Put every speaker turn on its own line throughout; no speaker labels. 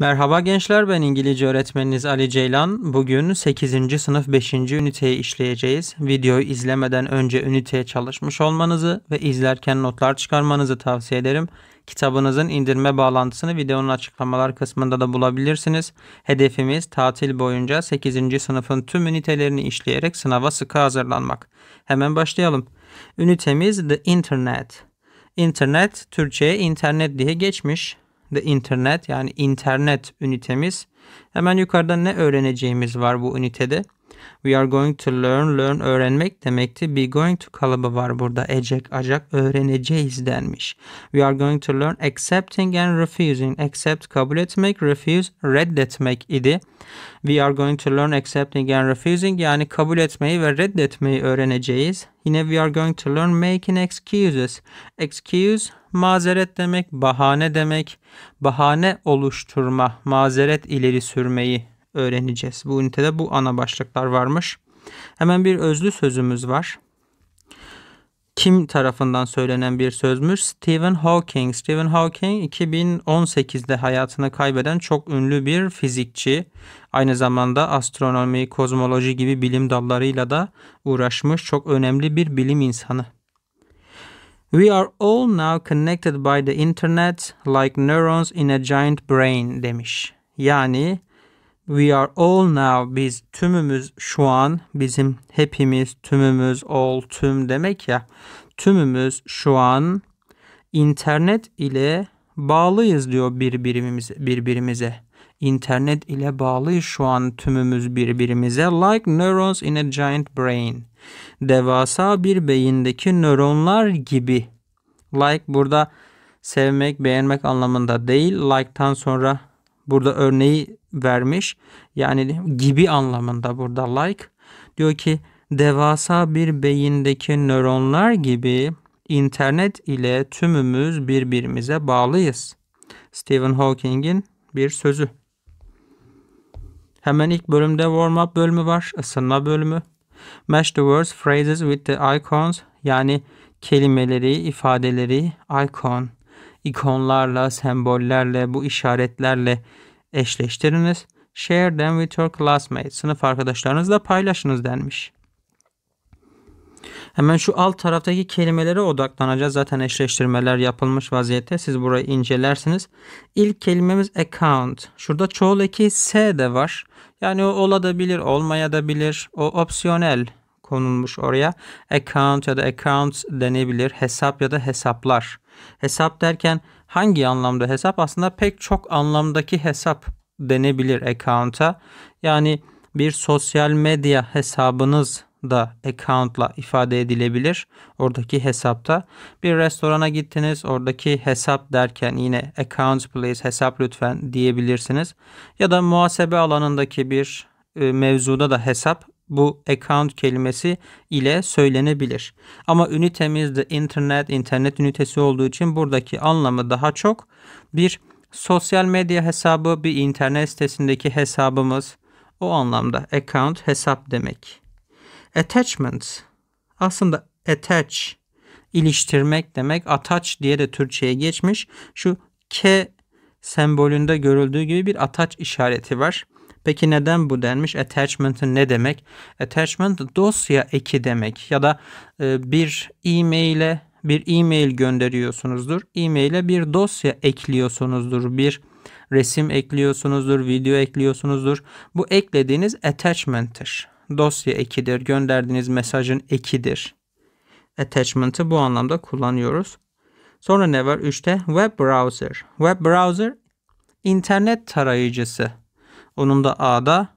Merhaba gençler ben İngilizce öğretmeniniz Ali Ceylan. Bugün 8. sınıf 5. üniteyi işleyeceğiz. Videoyu izlemeden önce üniteye çalışmış olmanızı ve izlerken notlar çıkarmanızı tavsiye ederim. Kitabınızın indirme bağlantısını videonun açıklamalar kısmında da bulabilirsiniz. Hedefimiz tatil boyunca 8. sınıfın tüm ünitelerini işleyerek sınava sıkı hazırlanmak. Hemen başlayalım. Ünitemiz The Internet. İnternet Türkçe'ye internet diye geçmiş the internet yani internet ünitemiz. Hemen yukarıda ne öğreneceğimiz var bu ünitede? We are going to learn, learn öğrenmek demekti. Be going to kalıbı var burada. Ecek, acak öğreneceğiz denmiş. We are going to learn accepting and refusing. Accept kabul etmek, refuse reddetmek idi. We are going to learn accepting and refusing yani kabul etmeyi ve reddetmeyi öğreneceğiz. Yine we are going to learn making excuses. Excuse mazeret demek, bahane demek. Bahane oluşturma, mazeret ileri sürmeyi öğreneceğiz. Bu ünitede bu ana başlıklar varmış. Hemen bir özlü sözümüz var. Kim tarafından söylenen bir sözmüş? Stephen Hawking. Stephen Hawking 2018'de hayatını kaybeden çok ünlü bir fizikçi. Aynı zamanda astronomi, kozmoloji gibi bilim dallarıyla da uğraşmış çok önemli bir bilim insanı. We are all now connected by the internet like neurons in a giant brain demiş. Yani we are all now biz tümümüz şu an bizim hepimiz tümümüz all tüm demek ya tümümüz şu an internet ile bağlıyız diyor birbirimize. birbirimize. İnternet ile bağlıyız şu an tümümüz birbirimize like neurons in a giant brain devasa bir beyindeki nöronlar gibi. Like burada sevmek, beğenmek anlamında değil. Like'tan sonra burada örneği vermiş. Yani gibi anlamında burada like. Diyor ki devasa bir beyindeki nöronlar gibi internet ile tümümüz birbirimize bağlıyız. Stephen Hawking'in bir sözü. Hemen ilk bölümde warm up bölümü var, ısınma bölümü. Match the words phrases with the icons yani kelimeleri, ifadeleri icon, ikonlarla, sembollerle, bu işaretlerle eşleştiriniz. Share them with your classmates. Sınıf arkadaşlarınızla paylaşınız denmiş. Hemen şu alt taraftaki kelimelere odaklanacağız. Zaten eşleştirmeler yapılmış vaziyette. Siz burayı incelersiniz. İlk kelimemiz account. Şurada çoğul eki S de var. Yani o olabilir, olmaya da bilir. O opsiyonel konulmuş oraya. Account ya da accounts denebilir. Hesap ya da hesaplar. Hesap derken hangi anlamda hesap? Aslında pek çok anlamdaki hesap denebilir account'a. Yani bir sosyal medya hesabınız da account'la ifade edilebilir. Oradaki hesapta. Bir restorana gittiniz. Oradaki hesap derken yine account please hesap lütfen diyebilirsiniz. Ya da muhasebe alanındaki bir e, mevzuda da hesap bu account kelimesi ile söylenebilir. Ama ünitemiz de internet, internet ünitesi olduğu için buradaki anlamı daha çok bir sosyal medya hesabı, bir internet sitesindeki hesabımız o anlamda account hesap demek. Attachment aslında attach iliştirmek demek. Attach diye de Türkçe'ye geçmiş. Şu K sembolünde görüldüğü gibi bir attach işareti var. Peki neden bu denmiş? Attachment ne demek? Attachment dosya eki demek ya da e, bir e-mail'e bir e-mail gönderiyorsunuzdur. E-mail'e bir dosya ekliyorsunuzdur. Bir resim ekliyorsunuzdur, video ekliyorsunuzdur. Bu eklediğiniz attachmenttır dosya ekidir. Gönderdiğiniz mesajın ekidir. Attachment'ı bu anlamda kullanıyoruz. Sonra ne var? Üçte web browser. Web browser internet tarayıcısı. Onun da A'da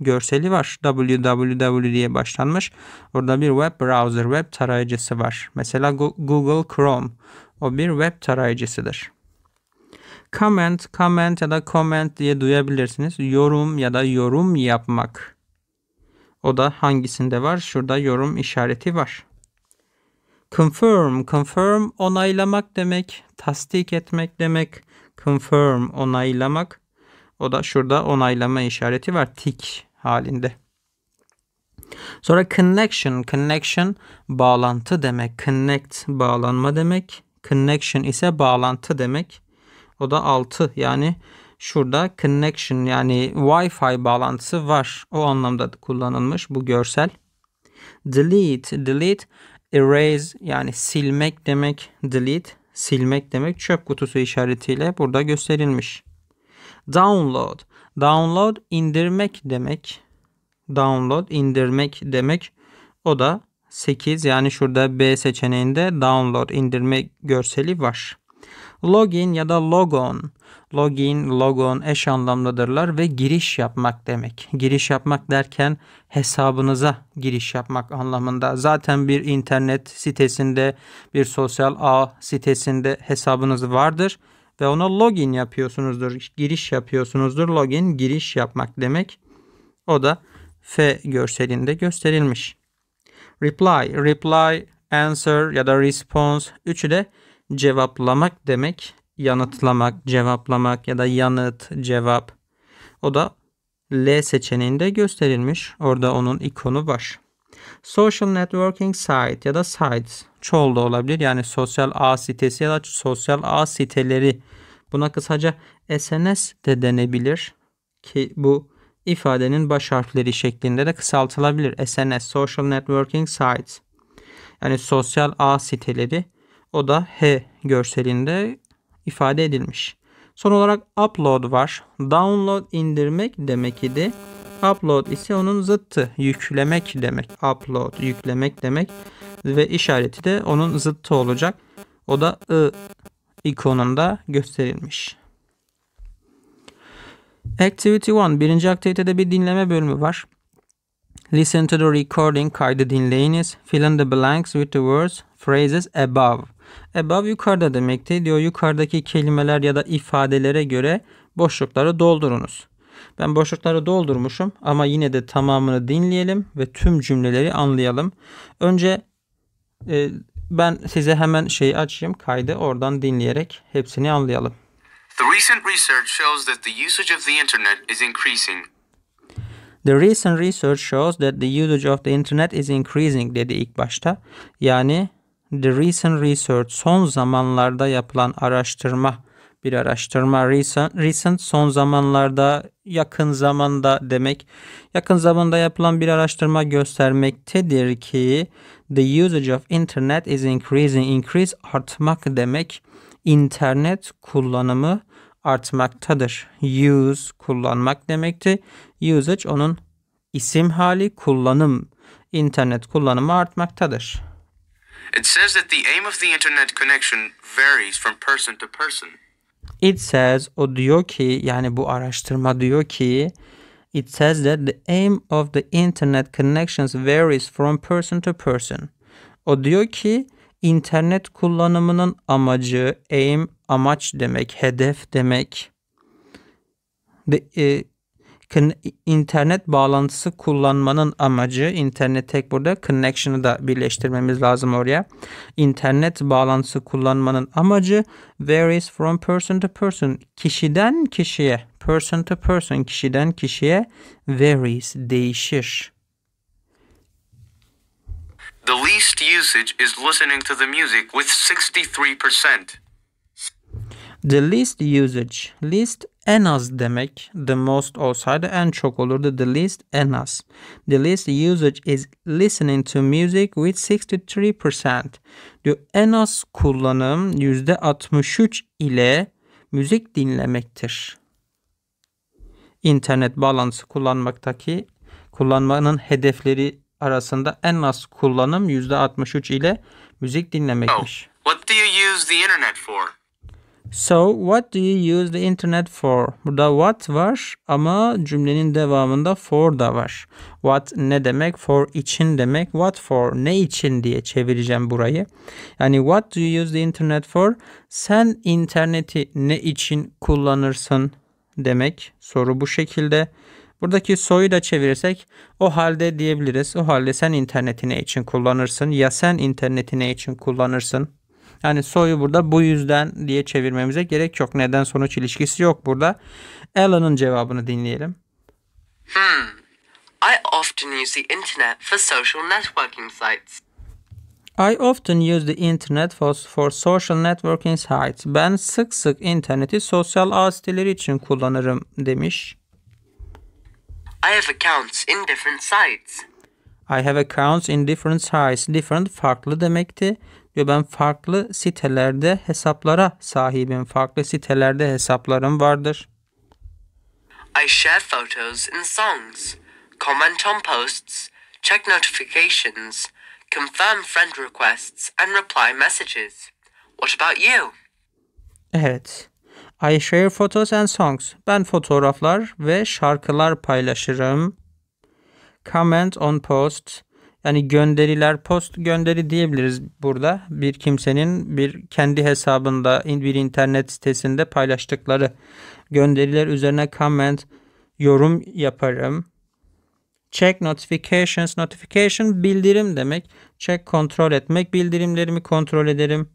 görseli var. www diye başlanmış. Orada bir web browser, web tarayıcısı var. Mesela Google Chrome. O bir web tarayıcısıdır. Comment, comment ya da comment diye duyabilirsiniz. Yorum ya da yorum yapmak. O da hangisinde var? Şurada yorum işareti var. Confirm, confirm onaylamak demek, tasdik etmek demek. Confirm onaylamak. O da şurada onaylama işareti var tik halinde. Sonra connection, connection bağlantı demek. Connect bağlanma demek. Connection ise bağlantı demek. O da 6 yani şurada connection yani Wi-Fi bağlantısı var. O anlamda kullanılmış bu görsel. Delete, delete, erase yani silmek demek. Delete, silmek demek. Çöp kutusu işaretiyle burada gösterilmiş. Download, download indirmek demek. Download indirmek demek. O da 8 yani şurada B seçeneğinde download indirme görseli var. Login ya da logon login, logon eş anlamlıdırlar ve giriş yapmak demek. Giriş yapmak derken hesabınıza giriş yapmak anlamında. Zaten bir internet sitesinde, bir sosyal ağ sitesinde hesabınız vardır ve ona login yapıyorsunuzdur, giriş yapıyorsunuzdur. Login giriş yapmak demek. O da F görselinde gösterilmiş. Reply, reply, answer ya da response üçü de cevaplamak demek yanıtlamak, cevaplamak ya da yanıt, cevap. O da L seçeneğinde gösterilmiş. Orada onun ikonu var. Social networking site ya da sites çoğul da olabilir. Yani sosyal ağ sitesi ya da sosyal ağ siteleri. Buna kısaca SNS de denebilir ki bu ifadenin baş harfleri şeklinde de kısaltılabilir. SNS Social Networking Sites yani sosyal ağ siteleri o da H görselinde ifade edilmiş. Son olarak upload var. Download indirmek demek idi. Upload ise onun zıttı. Yüklemek demek. Upload yüklemek demek. Ve işareti de onun zıttı olacak. O da I ikonunda gösterilmiş. Activity 1. Birinci aktivitede bir dinleme bölümü var. Listen to the recording. Kaydı dinleyiniz. Fill in the blanks with the words, phrases above. Above yukarıda demekti. Diyor yukarıdaki kelimeler ya da ifadelere göre boşlukları doldurunuz. Ben boşlukları doldurmuşum ama yine de tamamını dinleyelim ve tüm cümleleri anlayalım. Önce e, ben size hemen şeyi açayım kaydı oradan dinleyerek hepsini anlayalım.
The recent research shows that the usage of the internet is increasing.
The recent research shows that the usage of the internet is increasing dedi ilk başta. Yani The Recent Research son zamanlarda yapılan araştırma bir araştırma recent, recent son zamanlarda yakın zamanda demek yakın zamanda yapılan bir araştırma göstermektedir ki the usage of internet is increasing increase artmak demek internet kullanımı artmaktadır use kullanmak demekti usage onun isim hali kullanım internet kullanımı artmaktadır
It says that the aim of the internet connection varies from person to person.
It says o diyor ki yani bu araştırma diyor ki It says that the aim of the internet connections varies from person to person. O diyor ki internet kullanımının amacı aim amaç demek, hedef demek. The, e, internet bağlantısı kullanmanın amacı internet tek burada connection'ı da birleştirmemiz lazım oraya. İnternet bağlantısı kullanmanın amacı varies from person to person kişiden kişiye person to person kişiden kişiye varies değişir.
The least usage is listening to the music with 63%.
The least usage. Least en az demek the most olsaydı en çok olurdu the least en az. The least usage is listening to music with 63% diyor. En az kullanım %63 ile müzik dinlemektir. İnternet bağlantısı kullanmaktaki kullanmanın hedefleri arasında en az kullanım %63 ile müzik dinlemekmiş.
Oh, what do you use the internet for?
So what do you use the internet for? Burada what var ama cümlenin devamında for da var. What ne demek? For için demek. What for? Ne için diye çevireceğim burayı. Yani what do you use the internet for? Sen interneti ne için kullanırsın demek. Soru bu şekilde. Buradaki soyu da çevirirsek o halde diyebiliriz. O halde sen interneti ne için kullanırsın? Ya sen interneti ne için kullanırsın? Yani soyu burada bu yüzden diye çevirmemize gerek yok. Neden sonuç ilişkisi yok burada. Alan'ın cevabını dinleyelim.
Hmm. I often use the internet for social networking sites.
I often use the internet for, for social networking sites. Ben sık sık interneti sosyal ağ siteleri için kullanırım demiş.
I have accounts in different sites.
I have accounts in different sites. Different farklı demekti. Diyor ben farklı sitelerde hesaplara sahibim. Farklı sitelerde hesaplarım vardır.
I share photos and songs, comment on posts, check notifications, confirm friend requests and reply messages. What about you?
Evet. I share photos and songs. Ben fotoğraflar ve şarkılar paylaşırım. Comment on posts. Yani gönderiler post gönderi diyebiliriz burada. Bir kimsenin bir kendi hesabında bir internet sitesinde paylaştıkları gönderiler üzerine comment yorum yaparım. Check notifications. Notification bildirim demek. Check kontrol etmek. Bildirimlerimi kontrol ederim.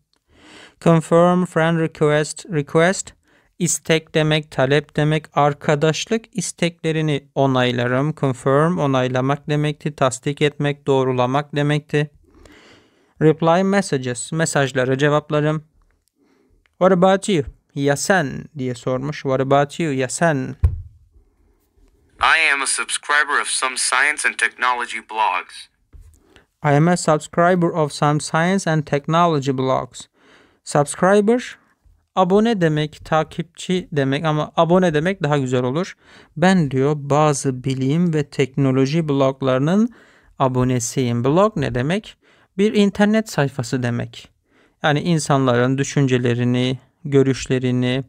Confirm friend request. Request istek demek, talep demek, arkadaşlık isteklerini onaylarım, confirm onaylamak demekti, tasdik etmek, doğrulamak demekti. Reply messages, mesajlara cevaplarım. What about you? Ya sen diye sormuş. What about you? Ya sen?
I am a subscriber of some science and technology blogs.
I am a subscriber of some science and technology blogs. Subscriber Abone demek, takipçi demek ama abone demek daha güzel olur. Ben diyor bazı bilim ve teknoloji bloglarının abonesiyim. Blog ne demek? Bir internet sayfası demek. Yani insanların düşüncelerini, görüşlerini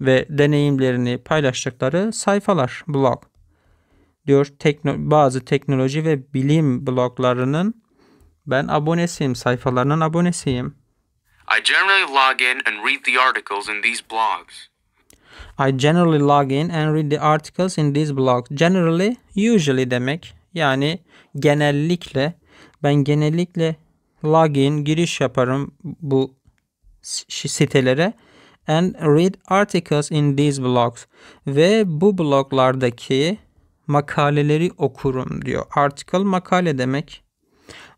ve deneyimlerini paylaştıkları sayfalar, blog. Diyor tekno bazı teknoloji ve bilim bloglarının ben abonesiyim, sayfalarının abonesiyim.
I generally log in and read the articles in these blogs.
I generally log in and read the articles in these blogs. Generally, usually demek. Yani genellikle ben genellikle login giriş yaparım bu sitelere and read articles in these blogs ve bu bloglardaki makaleleri okurum diyor. Article makale demek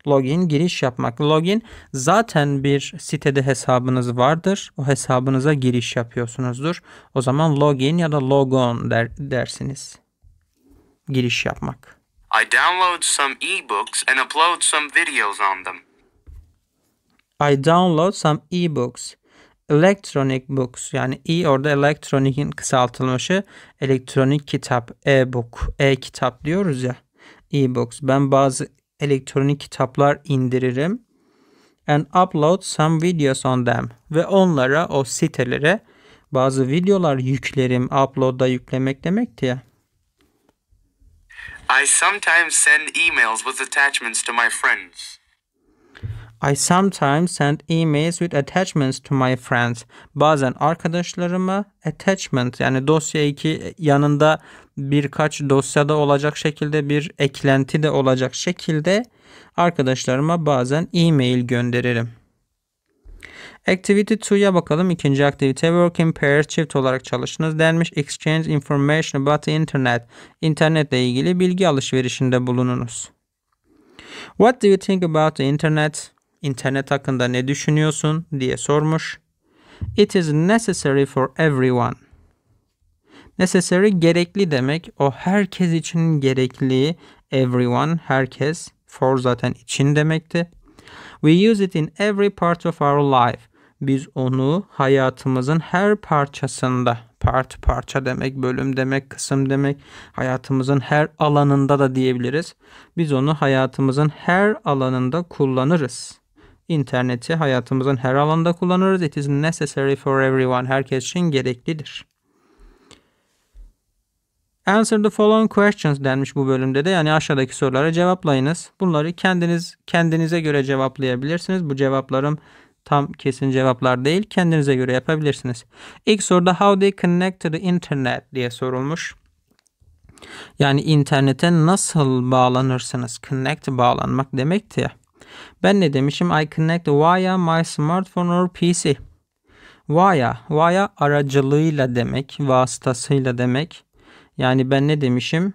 login giriş yapmak. Login zaten bir sitede hesabınız vardır. O hesabınıza giriş yapıyorsunuzdur. O zaman login ya da logon der, dersiniz. Giriş yapmak.
I download some ebooks and upload some videos on them.
I download some ebooks. Electronic books yani e orada electronic'in kısaltılmışı elektronik kitap e-book e-kitap diyoruz ya e-books ben bazı elektronik kitaplar indiririm. And upload some videos on them. Ve onlara o sitelere bazı videolar yüklerim. Upload'da yüklemek demekti ya.
I sometimes send emails with attachments to my friends.
I sometimes send emails with attachments to my friends. Bazen arkadaşlarıma attachment yani dosya iki yanında birkaç dosyada olacak şekilde bir eklenti de olacak şekilde arkadaşlarıma bazen e-mail gönderirim. Activity 2'ya bakalım. İkinci aktivite working pair çift olarak çalışınız denmiş. Exchange information about the internet. İnternetle ilgili bilgi alışverişinde bulununuz. What do you think about the internet? İnternet hakkında ne düşünüyorsun diye sormuş. It is necessary for everyone. Necessary gerekli demek. O herkes için gerekli. Everyone, herkes. For zaten için demekti. We use it in every part of our life. Biz onu hayatımızın her parçasında, part parça demek, bölüm demek, kısım demek, hayatımızın her alanında da diyebiliriz. Biz onu hayatımızın her alanında kullanırız. İnterneti hayatımızın her alanda kullanırız. It is necessary for everyone. Herkes için gereklidir. Answer the following questions denmiş bu bölümde de. Yani aşağıdaki sorulara cevaplayınız. Bunları kendiniz kendinize göre cevaplayabilirsiniz. Bu cevaplarım tam kesin cevaplar değil. Kendinize göre yapabilirsiniz. İlk soruda how they connect to the internet diye sorulmuş. Yani internete nasıl bağlanırsınız? Connect bağlanmak demekti. Ben ne demişim? I connect via my smartphone or PC. Via, via aracılığıyla demek, vasıtasıyla demek. Yani ben ne demişim?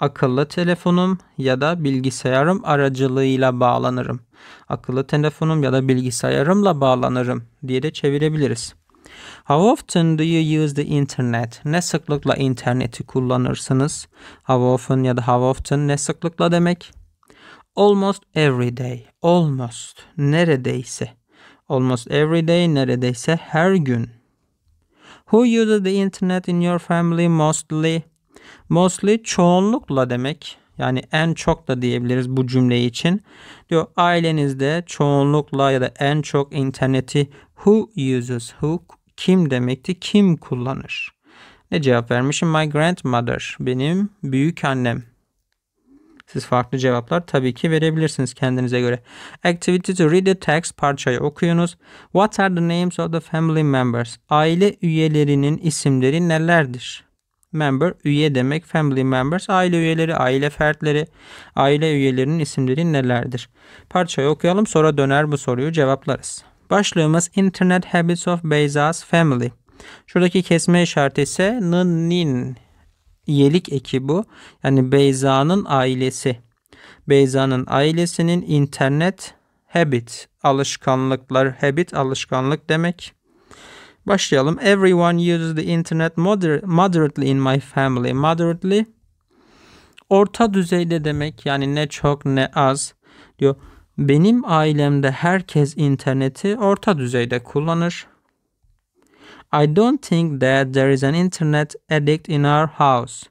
Akıllı telefonum ya da bilgisayarım aracılığıyla bağlanırım. Akıllı telefonum ya da bilgisayarımla bağlanırım diye de çevirebiliriz. How often do you use the internet? Ne sıklıkla interneti kullanırsınız? How often ya da how often ne sıklıkla demek? Almost every day. Almost. Neredeyse. Almost every day. Neredeyse her gün. Who uses the internet in your family mostly? Mostly çoğunlukla demek. Yani en çok da diyebiliriz bu cümle için. Diyor ailenizde çoğunlukla ya da en çok interneti who uses who kim demekti kim kullanır. Ne cevap vermişim? My grandmother benim büyük annem. Siz farklı cevaplar tabii ki verebilirsiniz kendinize göre. Activity to read the text parçayı okuyunuz. What are the names of the family members? Aile üyelerinin isimleri nelerdir? member üye demek. Family members aile üyeleri, aile fertleri, aile üyelerinin isimleri nelerdir? Parçayı okuyalım sonra döner bu soruyu cevaplarız. Başlığımız Internet Habits of Bezos Family. Şuradaki kesme işareti ise nin yelik eki bu. Yani Beyza'nın ailesi. Beyza'nın ailesinin internet habit alışkanlıklar habit alışkanlık demek. Başlayalım. Everyone uses the internet moder moderately in my family. Moderately orta düzeyde demek yani ne çok ne az diyor. Benim ailemde herkes interneti orta düzeyde kullanır. I don't think that there is an internet addict in our house.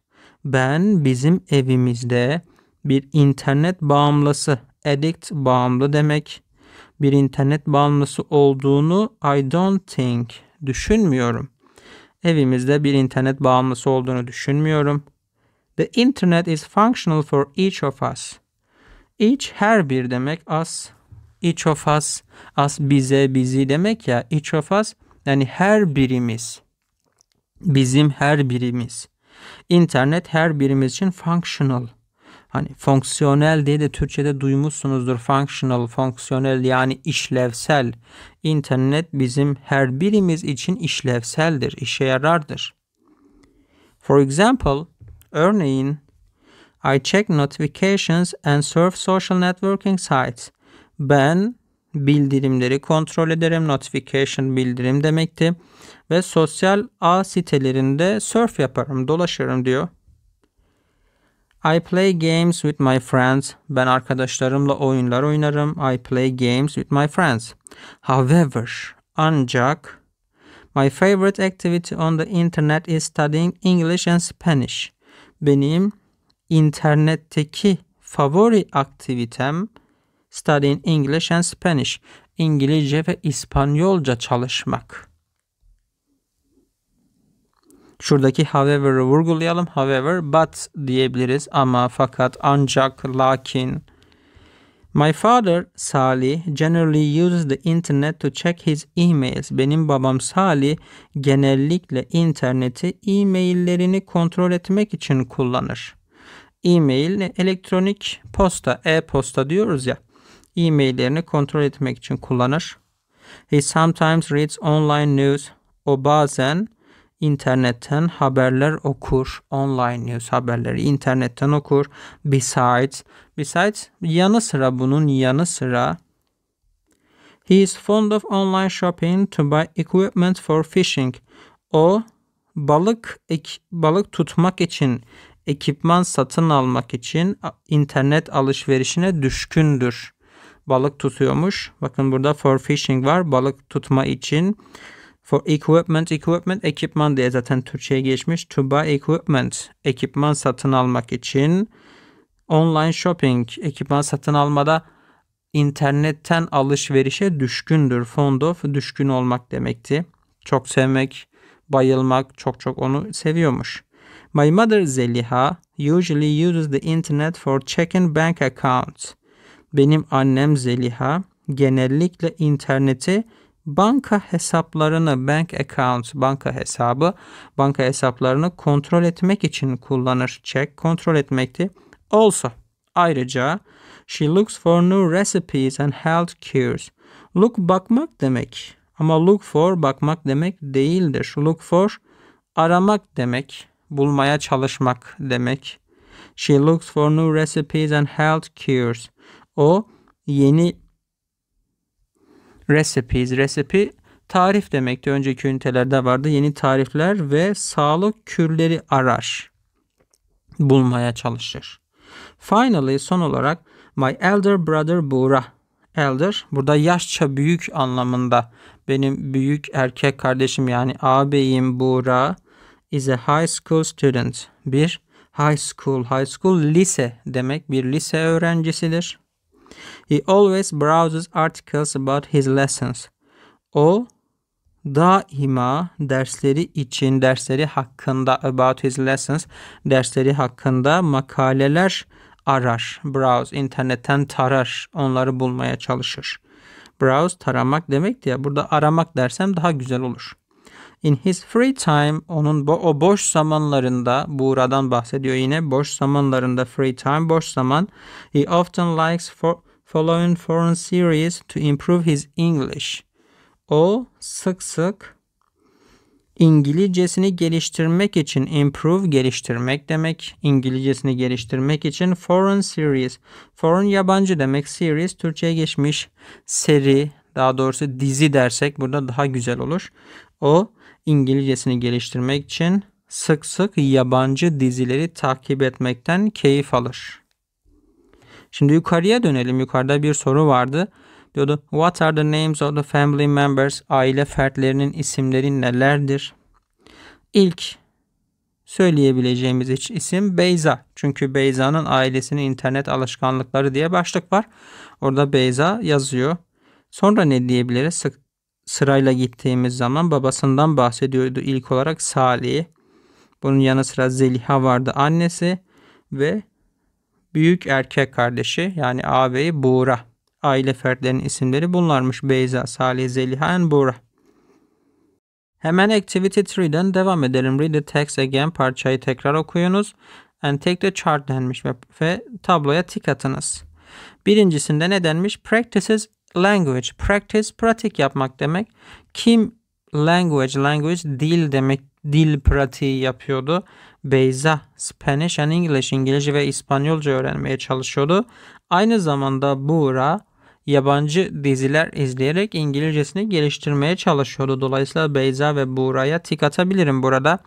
Ben bizim evimizde bir internet bağımlısı, addict bağımlı demek. Bir internet bağımlısı olduğunu I don't think düşünmüyorum. Evimizde bir internet bağımlısı olduğunu düşünmüyorum. The internet is functional for each of us. Each her bir demek us. Each of us, us bize, bizi demek ya. Each of us yani her birimiz. Bizim her birimiz. İnternet her birimiz için functional. Hani fonksiyonel diye de Türkçe'de duymuşsunuzdur. Functional, fonksiyonel yani işlevsel. İnternet bizim her birimiz için işlevseldir, işe yarardır. For example, örneğin I check notifications and surf social networking sites. Ben bildirimleri kontrol ederim. Notification bildirim demekti. Ve sosyal ağ sitelerinde surf yaparım, dolaşırım diyor. I play games with my friends. Ben arkadaşlarımla oyunlar oynarım. I play games with my friends. However, ancak my favorite activity on the internet is studying English and Spanish. Benim internetteki favori aktivitem studying English and Spanish. İngilizce ve İspanyolca çalışmak. Şuradaki however'ı vurgulayalım. However, but diyebiliriz ama fakat ancak lakin. My father Salih generally uses the internet to check his emails. Benim babam Salih genellikle interneti e-maillerini kontrol etmek için kullanır. E-mail elektronik posta, e-posta diyoruz ya. E-maillerini kontrol etmek için kullanır. He sometimes reads online news. O bazen internetten haberler okur. Online news haberleri internetten okur. Besides, besides yanı sıra bunun yanı sıra He is fond of online shopping to buy equipment for fishing. O balık ek, balık tutmak için ekipman satın almak için internet alışverişine düşkündür. Balık tutuyormuş. Bakın burada for fishing var. Balık tutma için For equipment, equipment, ekipman diye zaten Türkçe'ye geçmiş. To buy equipment, ekipman satın almak için. Online shopping, ekipman satın almada internetten alışverişe düşkündür. Fond of, düşkün olmak demekti. Çok sevmek, bayılmak, çok çok onu seviyormuş. My mother Zeliha usually uses the internet for checking bank accounts. Benim annem Zeliha genellikle interneti banka hesaplarını bank account banka hesabı banka hesaplarını kontrol etmek için kullanır. Check kontrol etmekti. Also ayrıca she looks for new recipes and health cures. Look bakmak demek ama look for bakmak demek değildir. Look for aramak demek, bulmaya çalışmak demek. She looks for new recipes and health cures. O yeni Recipes. Recipe tarif demekti. Önceki ünitelerde vardı. Yeni tarifler ve sağlık kürleri arar. Bulmaya çalışır. Finally son olarak my elder brother Buğra. Elder burada yaşça büyük anlamında. Benim büyük erkek kardeşim yani ağabeyim Buğra is a high school student. Bir high school, high school lise demek bir lise öğrencisidir. He always browses articles about his lessons. O daima dersleri için, dersleri hakkında about his lessons, dersleri hakkında makaleler arar. Browse, internetten tarar, onları bulmaya çalışır. Browse taramak demek ya. Burada aramak dersem daha güzel olur. In his free time onun bo o boş zamanlarında Buğra'dan bahsediyor yine boş zamanlarında free time boş zaman he often likes for following foreign series to improve his English. O sık sık İngilizcesini geliştirmek için improve geliştirmek demek. İngilizcesini geliştirmek için foreign series. Foreign yabancı demek. Series Türkçe'ye geçmiş. Seri daha doğrusu dizi dersek burada daha güzel olur. O İngilizcesini geliştirmek için sık sık yabancı dizileri takip etmekten keyif alır. Şimdi yukarıya dönelim. Yukarıda bir soru vardı. Diyordu What are the names of the family members? Aile fertlerinin isimleri nelerdir? İlk söyleyebileceğimiz isim Beyza. Çünkü Beyza'nın ailesinin internet alışkanlıkları diye başlık var. Orada Beyza yazıyor. Sonra ne diyebiliriz? sırayla gittiğimiz zaman babasından bahsediyordu. ilk olarak Salih. Bunun yanı sıra Zeliha vardı annesi ve büyük erkek kardeşi yani ağabeyi Buğra. Aile fertlerinin isimleri bunlarmış. Beyza, Salih, Zeliha ve Buğra. Hemen Activity 3'den devam edelim. Read the text again parçayı tekrar okuyunuz. And take the chart denmiş ve, ve tabloya tik atınız. Birincisinde ne denmiş? Practices language practice pratik yapmak demek. Kim language language dil demek dil pratiği yapıyordu. Beyza Spanish and English İngilizce ve İspanyolca öğrenmeye çalışıyordu. Aynı zamanda Buğra yabancı diziler izleyerek İngilizcesini geliştirmeye çalışıyordu. Dolayısıyla Beyza ve Buğra'ya tik atabilirim burada.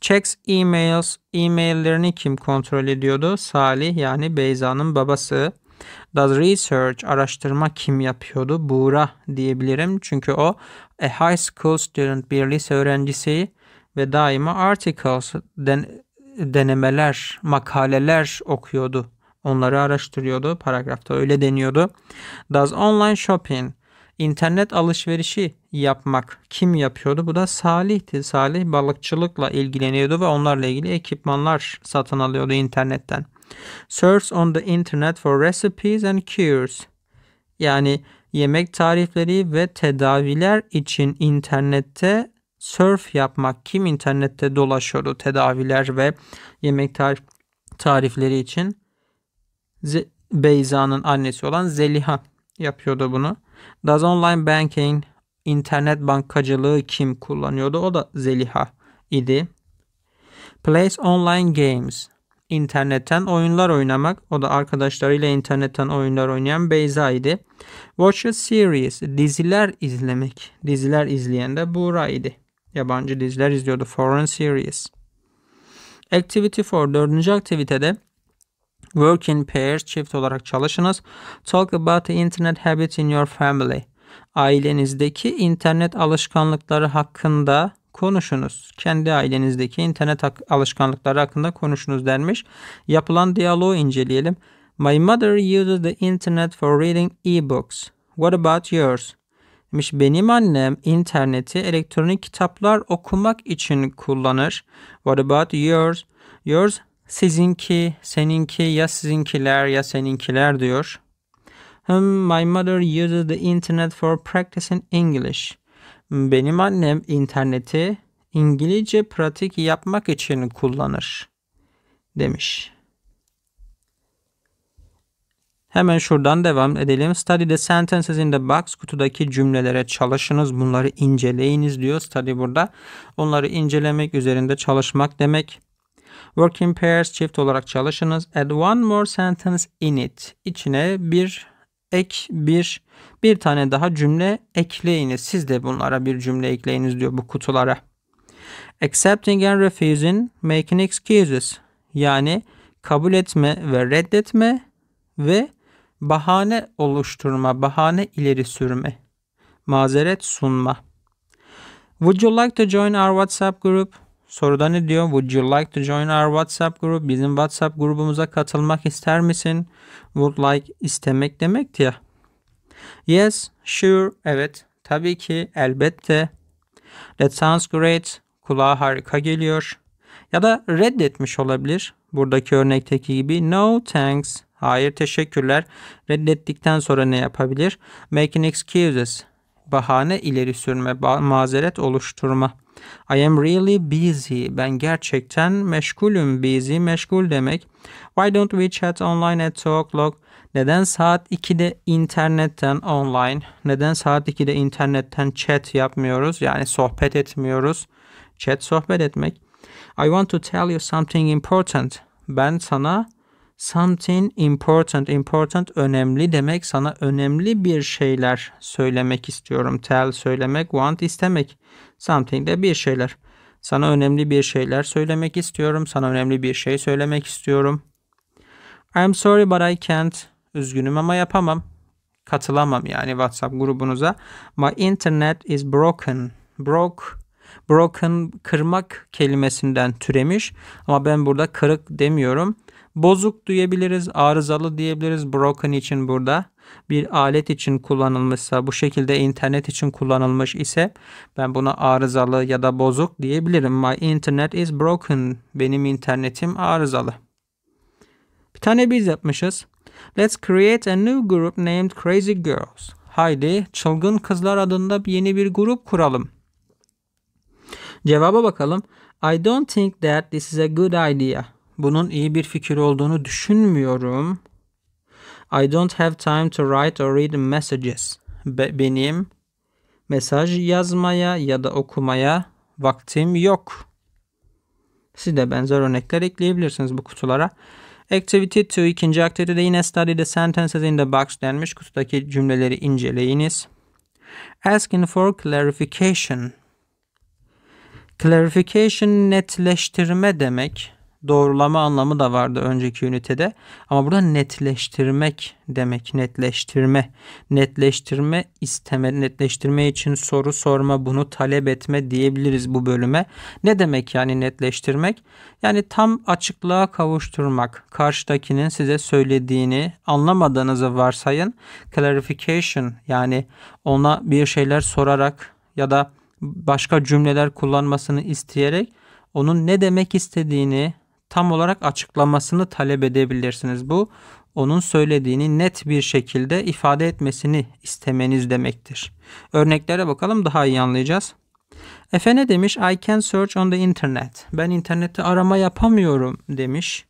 Checks emails, e-maillerini kim kontrol ediyordu? Salih yani Beyza'nın babası. Does research araştırma kim yapıyordu? Buğra diyebilirim. Çünkü o a high school student bir lise öğrencisi ve daima articles den, denemeler, makaleler okuyordu. Onları araştırıyordu. Paragrafta öyle deniyordu. Does online shopping internet alışverişi yapmak kim yapıyordu? Bu da Salih'ti. Salih balıkçılıkla ilgileniyordu ve onlarla ilgili ekipmanlar satın alıyordu internetten. Search on the internet for recipes and cures. Yani yemek tarifleri ve tedaviler için internette surf yapmak. Kim internette dolaşıyordu tedaviler ve yemek tarif tarifleri için? Z- Beyza'nın annesi olan Zeliha yapıyordu bunu. Does online banking, internet bankacılığı kim kullanıyordu? O da Zeliha idi. Plays online games internetten oyunlar oynamak. O da arkadaşlarıyla internetten oyunlar oynayan Beyza idi. Watch a series. Diziler izlemek. Diziler izleyen de Buğra idi. Yabancı diziler izliyordu. Foreign series. Activity 4. Dördüncü aktivitede Work in pairs, çift olarak çalışınız. Talk about the internet habits in your family. Ailenizdeki internet alışkanlıkları hakkında konuşunuz. Kendi ailenizdeki internet alışkanlıkları hakkında konuşunuz denmiş. Yapılan diyaloğu inceleyelim. My mother uses the internet for reading e-books. What about yours? Demiş benim annem interneti elektronik kitaplar okumak için kullanır. What about yours? Yours sizinki, seninki ya sizinkiler ya seninkiler diyor. Hmm, my mother uses the internet for practicing English. Benim annem interneti İngilizce pratik yapmak için kullanır demiş. Hemen şuradan devam edelim. Study the sentences in the box. Kutudaki cümlelere çalışınız. Bunları inceleyiniz diyor. Study burada. Onları incelemek, üzerinde çalışmak demek. Working pairs, çift olarak çalışınız. Add one more sentence in it. İçine bir ek bir. Bir tane daha cümle ekleyiniz. Siz de bunlara bir cümle ekleyiniz diyor bu kutulara. Accepting and refusing, making excuses. Yani kabul etme ve reddetme ve bahane oluşturma, bahane ileri sürme, mazeret sunma. Would you like to join our WhatsApp group? Soruda ne diyor? Would you like to join our WhatsApp group? Bizim WhatsApp grubumuza katılmak ister misin? Would like istemek demek ya. Yes, sure, evet, tabii ki, elbette. That sounds great, kulağa harika geliyor. Ya da reddetmiş olabilir. Buradaki örnekteki gibi no thanks, hayır teşekkürler. Reddettikten sonra ne yapabilir? Making excuses, bahane ileri sürme, mazeret oluşturma. I am really busy. Ben gerçekten meşgulüm. Busy meşgul demek. Why don't we chat online at 2 o'clock? Neden saat 2'de internetten online? Neden saat 2'de internetten chat yapmıyoruz? Yani sohbet etmiyoruz. Chat sohbet etmek. I want to tell you something important. Ben sana Something important, important önemli demek sana önemli bir şeyler söylemek istiyorum. Tell söylemek, want istemek. Something de bir şeyler. Sana önemli bir şeyler söylemek istiyorum. Sana önemli bir şey söylemek istiyorum. I'm sorry but I can't. Üzgünüm ama yapamam. Katılamam yani WhatsApp grubunuza. My internet is broken. Broke broken kırmak kelimesinden türemiş ama ben burada kırık demiyorum. Bozuk diyebiliriz, arızalı diyebiliriz. Broken için burada bir alet için kullanılmışsa, bu şekilde internet için kullanılmış ise ben buna arızalı ya da bozuk diyebilirim. My internet is broken. Benim internetim arızalı. Bir tane biz yapmışız. Let's create a new group named Crazy Girls. Haydi çılgın kızlar adında yeni bir grup kuralım. Cevaba bakalım. I don't think that this is a good idea bunun iyi bir fikir olduğunu düşünmüyorum. I don't have time to write or read messages. Be- benim mesaj yazmaya ya da okumaya vaktim yok. Siz de benzer örnekler ekleyebilirsiniz bu kutulara. Activity 2 ikinci aktivitede yine study the sentences in the box denmiş. Kutudaki cümleleri inceleyiniz. Asking for clarification. Clarification netleştirme demek doğrulama anlamı da vardı önceki ünitede. Ama burada netleştirmek demek, netleştirme, netleştirme isteme, netleştirme için soru sorma, bunu talep etme diyebiliriz bu bölüme. Ne demek yani netleştirmek? Yani tam açıklığa kavuşturmak, karşıdakinin size söylediğini anlamadığınızı varsayın. Clarification yani ona bir şeyler sorarak ya da başka cümleler kullanmasını isteyerek onun ne demek istediğini tam olarak açıklamasını talep edebilirsiniz. Bu onun söylediğini net bir şekilde ifade etmesini istemeniz demektir. Örneklere bakalım daha iyi anlayacağız. Efe ne demiş? I can search on the internet. Ben internette arama yapamıyorum demiş.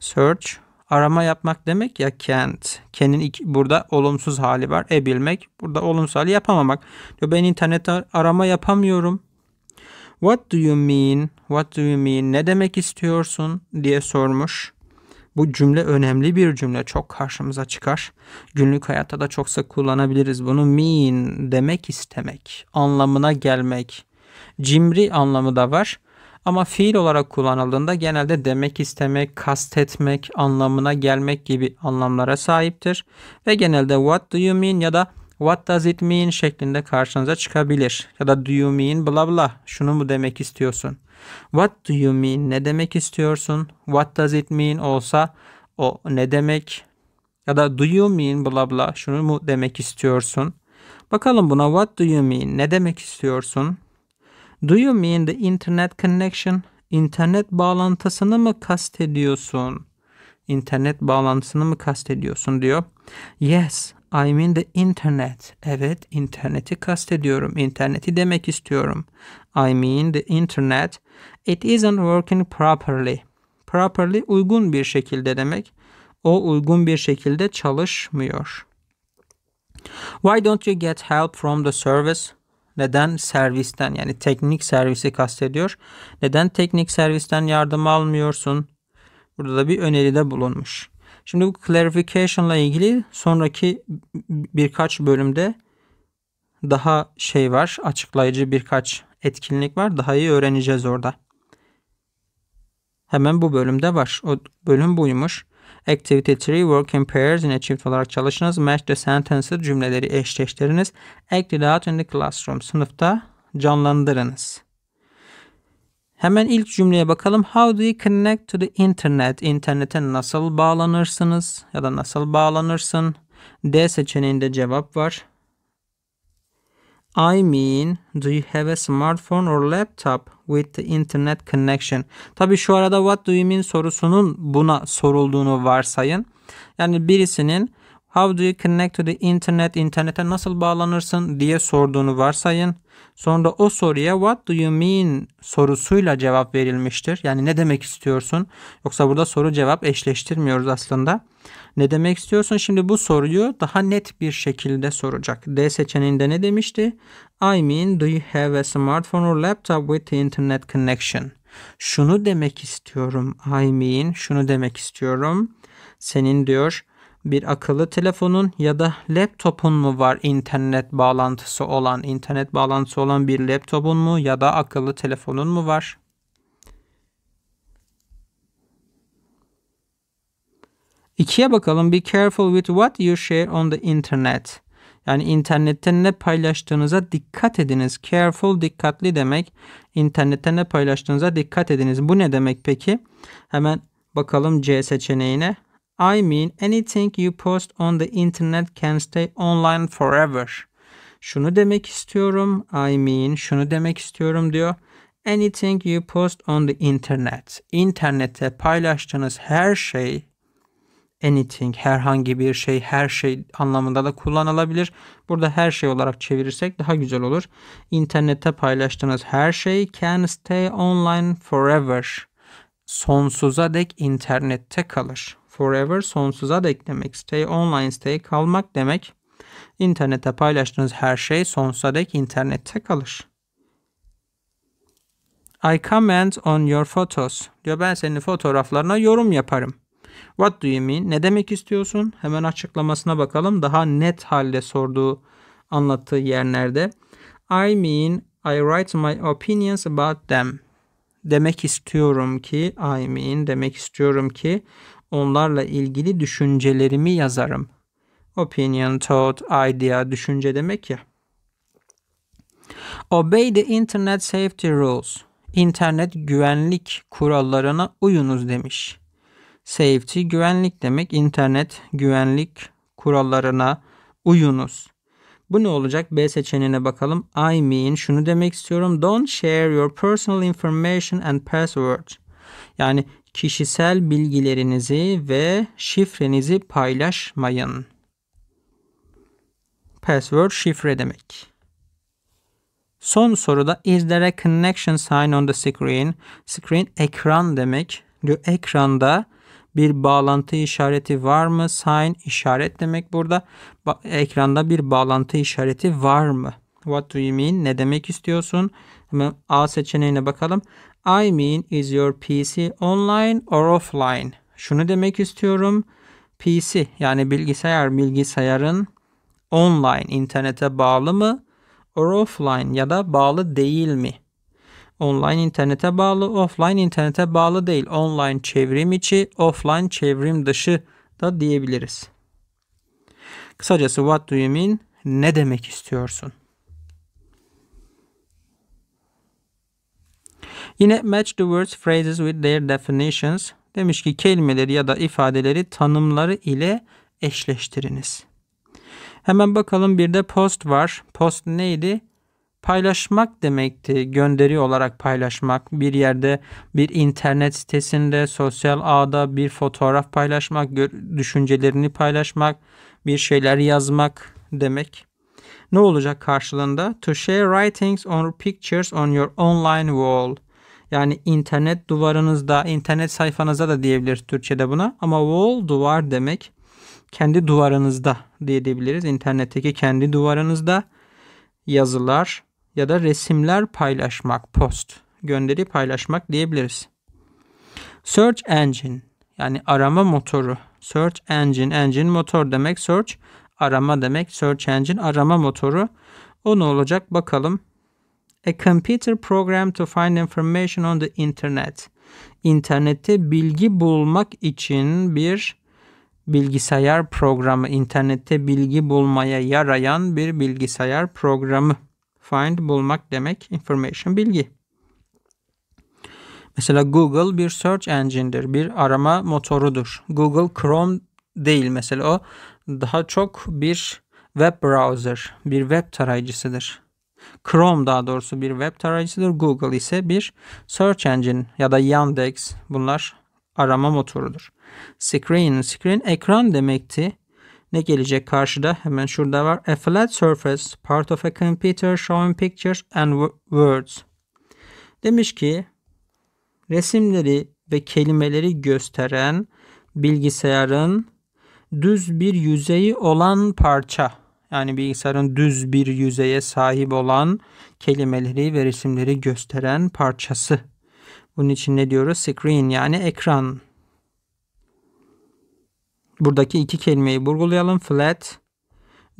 Search arama yapmak demek ya can't. Can'in burada olumsuz hali var. E bilmek. Burada olumsuz hali yapamamak. Diyor, ben internette arama yapamıyorum. What do you mean? What do you mean? Ne demek istiyorsun diye sormuş. Bu cümle önemli bir cümle. Çok karşımıza çıkar. Günlük hayatta da çok sık kullanabiliriz bunu. Mean demek istemek, anlamına gelmek. Cimri anlamı da var. Ama fiil olarak kullanıldığında genelde demek istemek, kastetmek, anlamına gelmek gibi anlamlara sahiptir. Ve genelde what do you mean ya da what does it mean şeklinde karşınıza çıkabilir. Ya da do you mean bla bla şunu mu demek istiyorsun? What do you mean ne demek istiyorsun? What does it mean olsa o ne demek? Ya da do you mean bla bla şunu mu demek istiyorsun? Bakalım buna what do you mean ne demek istiyorsun? Do you mean the internet connection? İnternet bağlantısını mı kastediyorsun? İnternet bağlantısını mı kastediyorsun diyor. Yes, I mean the internet. Evet, interneti kastediyorum. İnterneti demek istiyorum. I mean the internet. It isn't working properly. Properly uygun bir şekilde demek. O uygun bir şekilde çalışmıyor. Why don't you get help from the service? Neden servisten yani teknik servisi kastediyor? Neden teknik servisten yardım almıyorsun? Burada da bir öneride bulunmuş. Şimdi bu clarification ile ilgili sonraki birkaç bölümde daha şey var. Açıklayıcı birkaç etkinlik var. Daha iyi öğreneceğiz orada. Hemen bu bölümde var. O bölüm buymuş. Activity 3 work in pairs yine çift olarak çalışınız. Match the sentences cümleleri eşleştiriniz. Act it out in the classroom sınıfta canlandırınız. Hemen ilk cümleye bakalım. How do you connect to the internet? İnternete nasıl bağlanırsınız ya da nasıl bağlanırsın? D seçeneğinde cevap var. I mean, do you have a smartphone or laptop with the internet connection? Tabi şu arada what do you mean sorusunun buna sorulduğunu varsayın. Yani birisinin How do you connect to the internet? İnternete nasıl bağlanırsın diye sorduğunu varsayın. Sonra o soruya what do you mean sorusuyla cevap verilmiştir. Yani ne demek istiyorsun? Yoksa burada soru cevap eşleştirmiyoruz aslında. Ne demek istiyorsun? Şimdi bu soruyu daha net bir şekilde soracak. D seçeneğinde ne demişti? I mean do you have a smartphone or laptop with internet connection? Şunu demek istiyorum. I mean şunu demek istiyorum. Senin diyor bir akıllı telefonun ya da laptopun mu var internet bağlantısı olan, internet bağlantısı olan bir laptopun mu ya da akıllı telefonun mu var? İkiye bakalım. Be careful with what you share on the internet. Yani internette ne paylaştığınıza dikkat ediniz. Careful dikkatli demek. İnternette ne paylaştığınıza dikkat ediniz. Bu ne demek peki? Hemen bakalım C seçeneğine. I mean anything you post on the internet can stay online forever. Şunu demek istiyorum. I mean şunu demek istiyorum diyor. Anything you post on the internet. İnternette paylaştığınız her şey anything herhangi bir şey her şey anlamında da kullanılabilir. Burada her şey olarak çevirirsek daha güzel olur. İnternette paylaştığınız her şey can stay online forever. Sonsuza dek internette kalır forever sonsuza dek demek. Stay online stay kalmak demek. İnternette paylaştığınız her şey sonsuza dek internette kalır. I comment on your photos. Diyor ben senin fotoğraflarına yorum yaparım. What do you mean? Ne demek istiyorsun? Hemen açıklamasına bakalım. Daha net halde sorduğu, anlattığı yerlerde. I mean I write my opinions about them. Demek istiyorum ki I mean demek istiyorum ki onlarla ilgili düşüncelerimi yazarım. Opinion, thought, idea, düşünce demek ya. Obey the internet safety rules. İnternet güvenlik kurallarına uyunuz demiş. Safety güvenlik demek. İnternet güvenlik kurallarına uyunuz. Bu ne olacak? B seçeneğine bakalım. I mean şunu demek istiyorum. Don't share your personal information and password. Yani kişisel bilgilerinizi ve şifrenizi paylaşmayın. Password şifre demek. Son soruda is there a connection sign on the screen? Screen ekran demek. Diyor ekranda bir bağlantı işareti var mı? Sign işaret demek burada. Ba ekranda bir bağlantı işareti var mı? What do you mean? Ne demek istiyorsun? Hemen A seçeneğine bakalım. I mean is your PC online or offline? Şunu demek istiyorum. PC yani bilgisayar bilgisayarın online internete bağlı mı? Or offline ya da bağlı değil mi? Online internete bağlı, offline internete bağlı değil. Online çevrim içi, offline çevrim dışı da diyebiliriz. Kısacası what do you mean? Ne demek istiyorsun? Yine match the words phrases with their definitions. Demiş ki kelimeleri ya da ifadeleri tanımları ile eşleştiriniz. Hemen bakalım bir de post var. Post neydi? Paylaşmak demekti. Gönderi olarak paylaşmak. Bir yerde bir internet sitesinde, sosyal ağda bir fotoğraf paylaşmak, düşüncelerini paylaşmak, bir şeyler yazmak demek. Ne olacak karşılığında? To share writings or pictures on your online wall yani internet duvarınızda, internet sayfanıza da diyebiliriz Türkçe'de buna. Ama wall duvar demek kendi duvarınızda diye diyebiliriz. İnternetteki kendi duvarınızda yazılar ya da resimler paylaşmak, post, gönderi paylaşmak diyebiliriz. Search engine yani arama motoru. Search engine, engine motor demek. Search arama demek. Search engine arama motoru. O ne olacak bakalım a computer program to find information on the internet. İnternette bilgi bulmak için bir bilgisayar programı, internette bilgi bulmaya yarayan bir bilgisayar programı. Find bulmak demek, information bilgi. Mesela Google bir search engine'dir, bir arama motorudur. Google Chrome değil mesela o daha çok bir web browser, bir web tarayıcısıdır. Chrome daha doğrusu bir web tarayıcıdır. Google ise bir search engine ya da Yandex bunlar arama motorudur. Screen, screen ekran demekti. Ne gelecek karşıda? Hemen şurada var. A flat surface, part of a computer showing pictures and words. Demiş ki resimleri ve kelimeleri gösteren bilgisayarın düz bir yüzeyi olan parça yani bilgisayarın düz bir yüzeye sahip olan kelimeleri ve resimleri gösteren parçası. Bunun için ne diyoruz? Screen yani ekran. Buradaki iki kelimeyi vurgulayalım. Flat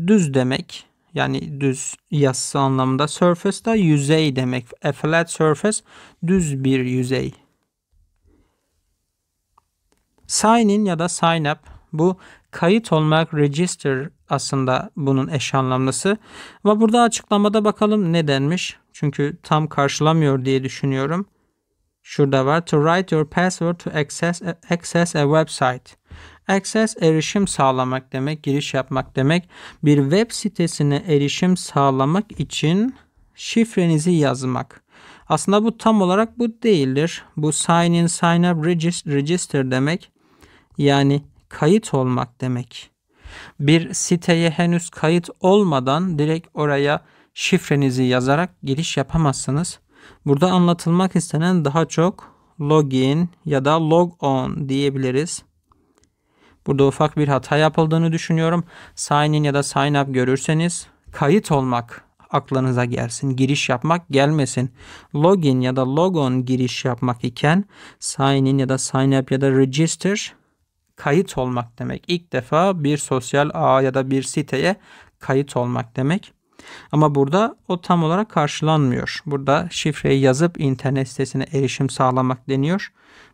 düz demek. Yani düz yazısı anlamında. Surface da yüzey demek. A e, flat surface düz bir yüzey. Sign in ya da sign up bu Kayıt olmak register aslında bunun eş anlamlısı. Ama burada açıklamada bakalım ne denmiş. Çünkü tam karşılamıyor diye düşünüyorum. Şurada var. To write your password to access a, access a website. Access erişim sağlamak demek, giriş yapmak demek. Bir web sitesine erişim sağlamak için şifrenizi yazmak. Aslında bu tam olarak bu değildir. Bu sign in, sign up, register, register demek. Yani kayıt olmak demek. Bir siteye henüz kayıt olmadan direkt oraya şifrenizi yazarak giriş yapamazsınız. Burada anlatılmak istenen daha çok login ya da log on diyebiliriz. Burada ufak bir hata yapıldığını düşünüyorum. Sign in ya da sign up görürseniz kayıt olmak aklınıza gelsin. Giriş yapmak gelmesin. Login ya da log on giriş yapmak iken sign in ya da sign up ya da register kayıt olmak demek. İlk defa bir sosyal ağ ya da bir siteye kayıt olmak demek. Ama burada o tam olarak karşılanmıyor. Burada şifreyi yazıp internet sitesine erişim sağlamak deniyor.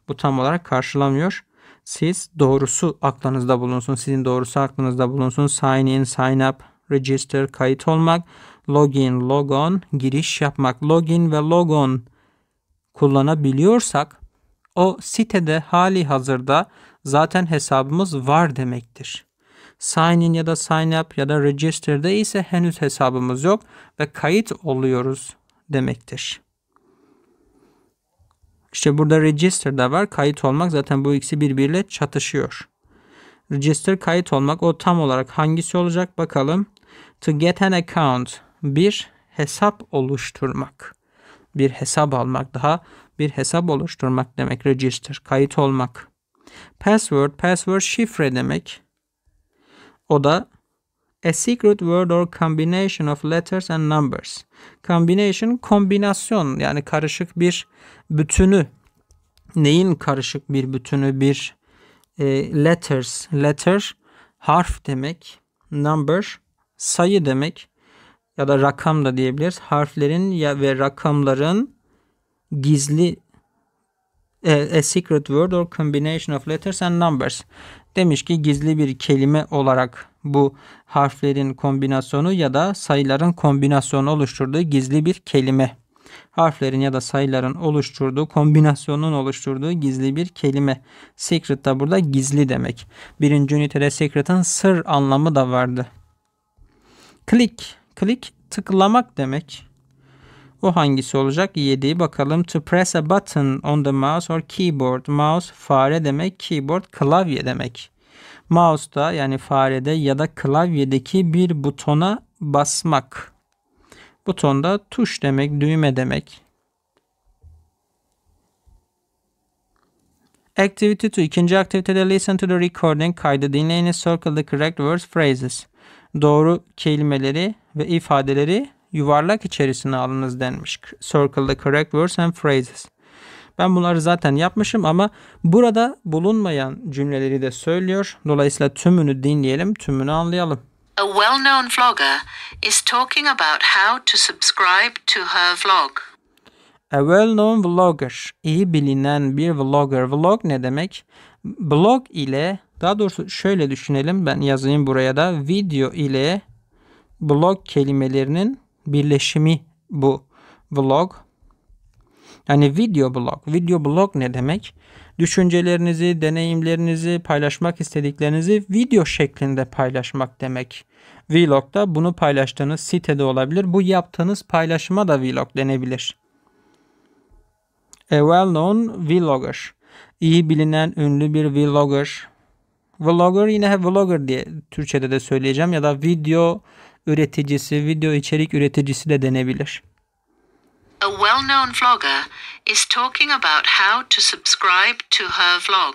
Bu tam olarak karşılamıyor. Siz doğrusu aklınızda bulunsun. Sizin doğrusu aklınızda bulunsun. Sign in, sign up, register, kayıt olmak, login, logon, giriş yapmak, login ve logon kullanabiliyorsak o sitede hali hazırda zaten hesabımız var demektir. Sign in ya da sign up ya da registerde ise henüz hesabımız yok ve kayıt oluyoruz demektir. İşte burada register de var. Kayıt olmak zaten bu ikisi birbiriyle çatışıyor. Register kayıt olmak o tam olarak hangisi olacak bakalım. To get an account bir hesap oluşturmak. Bir hesap almak daha bir hesap oluşturmak demek register kayıt olmak. Password, password şifre demek. O da a secret word or combination of letters and numbers. Combination, kombinasyon yani karışık bir bütünü. Neyin karışık bir bütünü? Bir e, letters, letter harf demek. Number sayı demek ya da rakam da diyebiliriz. Harflerin ya ve rakamların gizli e, a secret word or combination of letters and numbers. Demiş ki gizli bir kelime olarak bu harflerin kombinasyonu ya da sayıların kombinasyonu oluşturduğu gizli bir kelime. Harflerin ya da sayıların oluşturduğu, kombinasyonun oluşturduğu gizli bir kelime. Secret da burada gizli demek. Birinci ünitede secret'ın sır anlamı da vardı. Click, click tıklamak demek. O hangisi olacak? 7 bakalım. To press a button on the mouse or keyboard. Mouse fare demek, keyboard klavye demek. Mouse'da yani farede ya da klavyedeki bir butona basmak. Butonda tuş demek, düğme demek. Activity 2. İkinci aktivitede listen to the recording. Kaydı dinleyiniz. Circle the correct words, phrases. Doğru kelimeleri ve ifadeleri yuvarlak içerisine alınız denmiş. Circle the correct words and phrases. Ben bunları zaten yapmışım ama burada bulunmayan cümleleri de söylüyor. Dolayısıyla tümünü dinleyelim, tümünü anlayalım.
A well-known vlogger is talking about how to subscribe to her vlog.
A well-known vlogger, iyi bilinen bir vlogger. Vlog ne demek? Blog ile, daha doğrusu şöyle düşünelim, ben yazayım buraya da. Video ile blog kelimelerinin birleşimi bu vlog. Yani video blog. Video blog ne demek? Düşüncelerinizi, deneyimlerinizi, paylaşmak istediklerinizi video şeklinde paylaşmak demek. Vlog da bunu paylaştığınız sitede olabilir. Bu yaptığınız paylaşıma da vlog denebilir. A well-known vlogger. İyi bilinen ünlü bir vlogger. Vlogger yine vlogger diye Türkçe'de de söyleyeceğim ya da video üreticisi, video içerik üreticisi de denebilir.
A well-known vlogger is talking about how to subscribe to her vlog.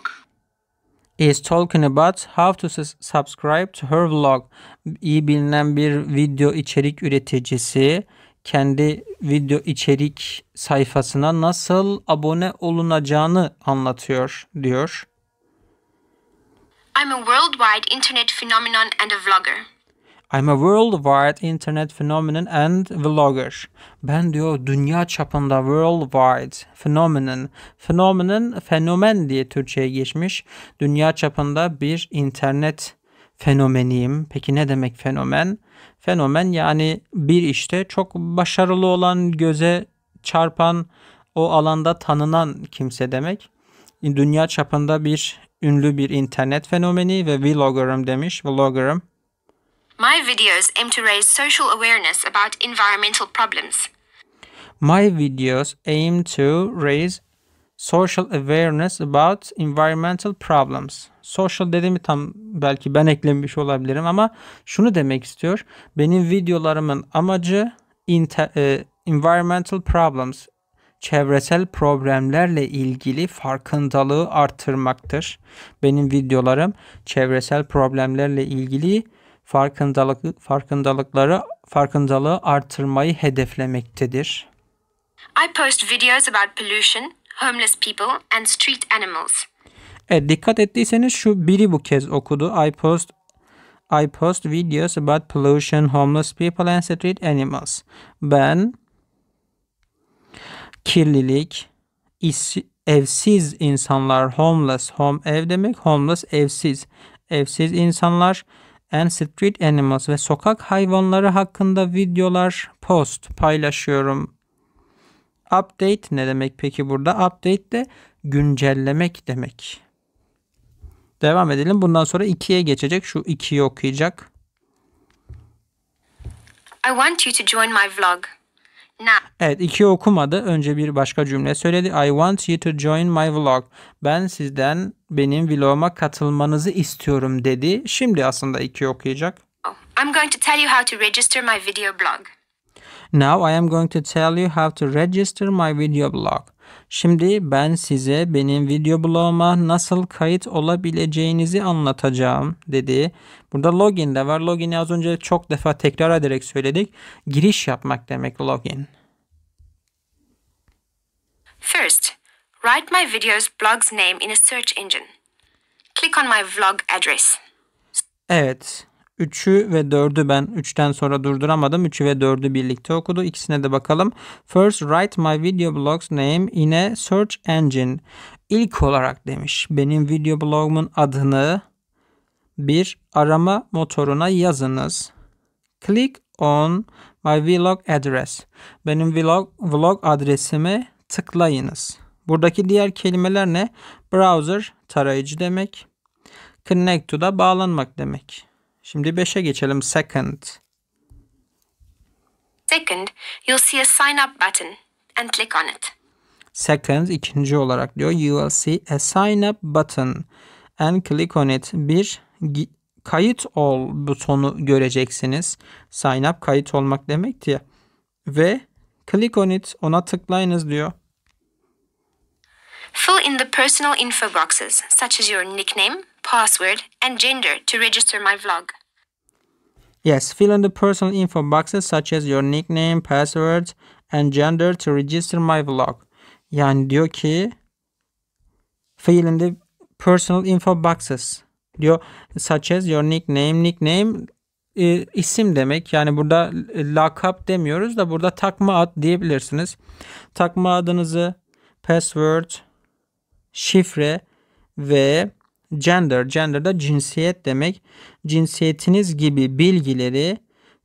Is talking about how to subscribe to her vlog. İyi bilinen bir video içerik üreticisi kendi video içerik sayfasına nasıl abone olunacağını anlatıyor diyor.
I'm a worldwide internet phenomenon and a vlogger.
I'm a worldwide internet phenomenon and vlogger. Ben diyor dünya çapında worldwide phenomenon. Phenomenon fenomen diye Türkçe'ye geçmiş. Dünya çapında bir internet fenomeniyim. Peki ne demek fenomen? Fenomen yani bir işte çok başarılı olan, göze çarpan, o alanda tanınan kimse demek. Dünya çapında bir ünlü bir internet fenomeni ve vlogger'ım demiş. Vlogger'ım
My videos aim to raise social awareness about environmental problems.
My videos aim to raise social awareness about environmental problems. Social dediğimi tam belki ben eklemiş olabilirim ama şunu demek istiyor. Benim videolarımın amacı inter, e, environmental problems, çevresel problemlerle ilgili farkındalığı artırmaktır. Benim videolarım çevresel problemlerle ilgili farkındalık farkındalıkları farkındalığı artırmayı hedeflemektedir.
I post videos about pollution, homeless people and street animals.
E dikkat ettiyseniz şu biri bu kez okudu. I post I post videos about pollution, homeless people and street animals. Ben kirlilik, iş, evsiz insanlar, homeless, home ev demek, homeless evsiz, evsiz insanlar, and Street Animals ve sokak hayvanları hakkında videolar post paylaşıyorum. Update ne demek peki burada? Update de güncellemek demek. Devam edelim. Bundan sonra 2'ye geçecek. Şu 2'yi okuyacak.
I want you to join my vlog.
Evet iki okumadı. Önce bir başka cümle söyledi. I want you to join my vlog. Ben sizden benim vloguma katılmanızı istiyorum dedi. Şimdi aslında iki okuyacak.
Oh, I'm going to tell you how to register my video blog.
Now I am going to tell you how to register my video blog. Şimdi ben size benim video bloguma nasıl kayıt olabileceğinizi anlatacağım dedi. Burada login de var. Login'i az önce çok defa tekrar ederek söyledik. Giriş yapmak demek login.
First, write my video's blog's name in a search engine. Click on my vlog address.
Evet, 3'ü ve 4'ü ben 3'ten sonra durduramadım. 3'ü ve 4'ü birlikte okudu. İkisine de bakalım. First write my video blog's name in a search engine. İlk olarak demiş benim video blogumun adını bir arama motoruna yazınız. Click on my vlog address. Benim vlog, vlog adresimi tıklayınız. Buradaki diğer kelimeler ne? Browser tarayıcı demek. Connect to da bağlanmak demek. Şimdi 5'e geçelim. Second.
Second, you'll see a sign up button and click on it.
Second, ikinci olarak diyor. You will see a sign up button and click on it. Bir kayıt ol butonu göreceksiniz. Sign up kayıt olmak demek ya. Ve click on it ona tıklayınız diyor.
Fill in the personal info boxes such as your nickname, password and gender to register my vlog.
Yes, fill in the personal info boxes such as your nickname, password and gender to register my vlog. Yani diyor ki fill in the personal info boxes diyor such as your nickname. Nickname e, isim demek. Yani burada e, lakap demiyoruz da burada takma ad diyebilirsiniz. Takma adınızı, password, şifre ve Gender, gender da cinsiyet demek. Cinsiyetiniz gibi bilgileri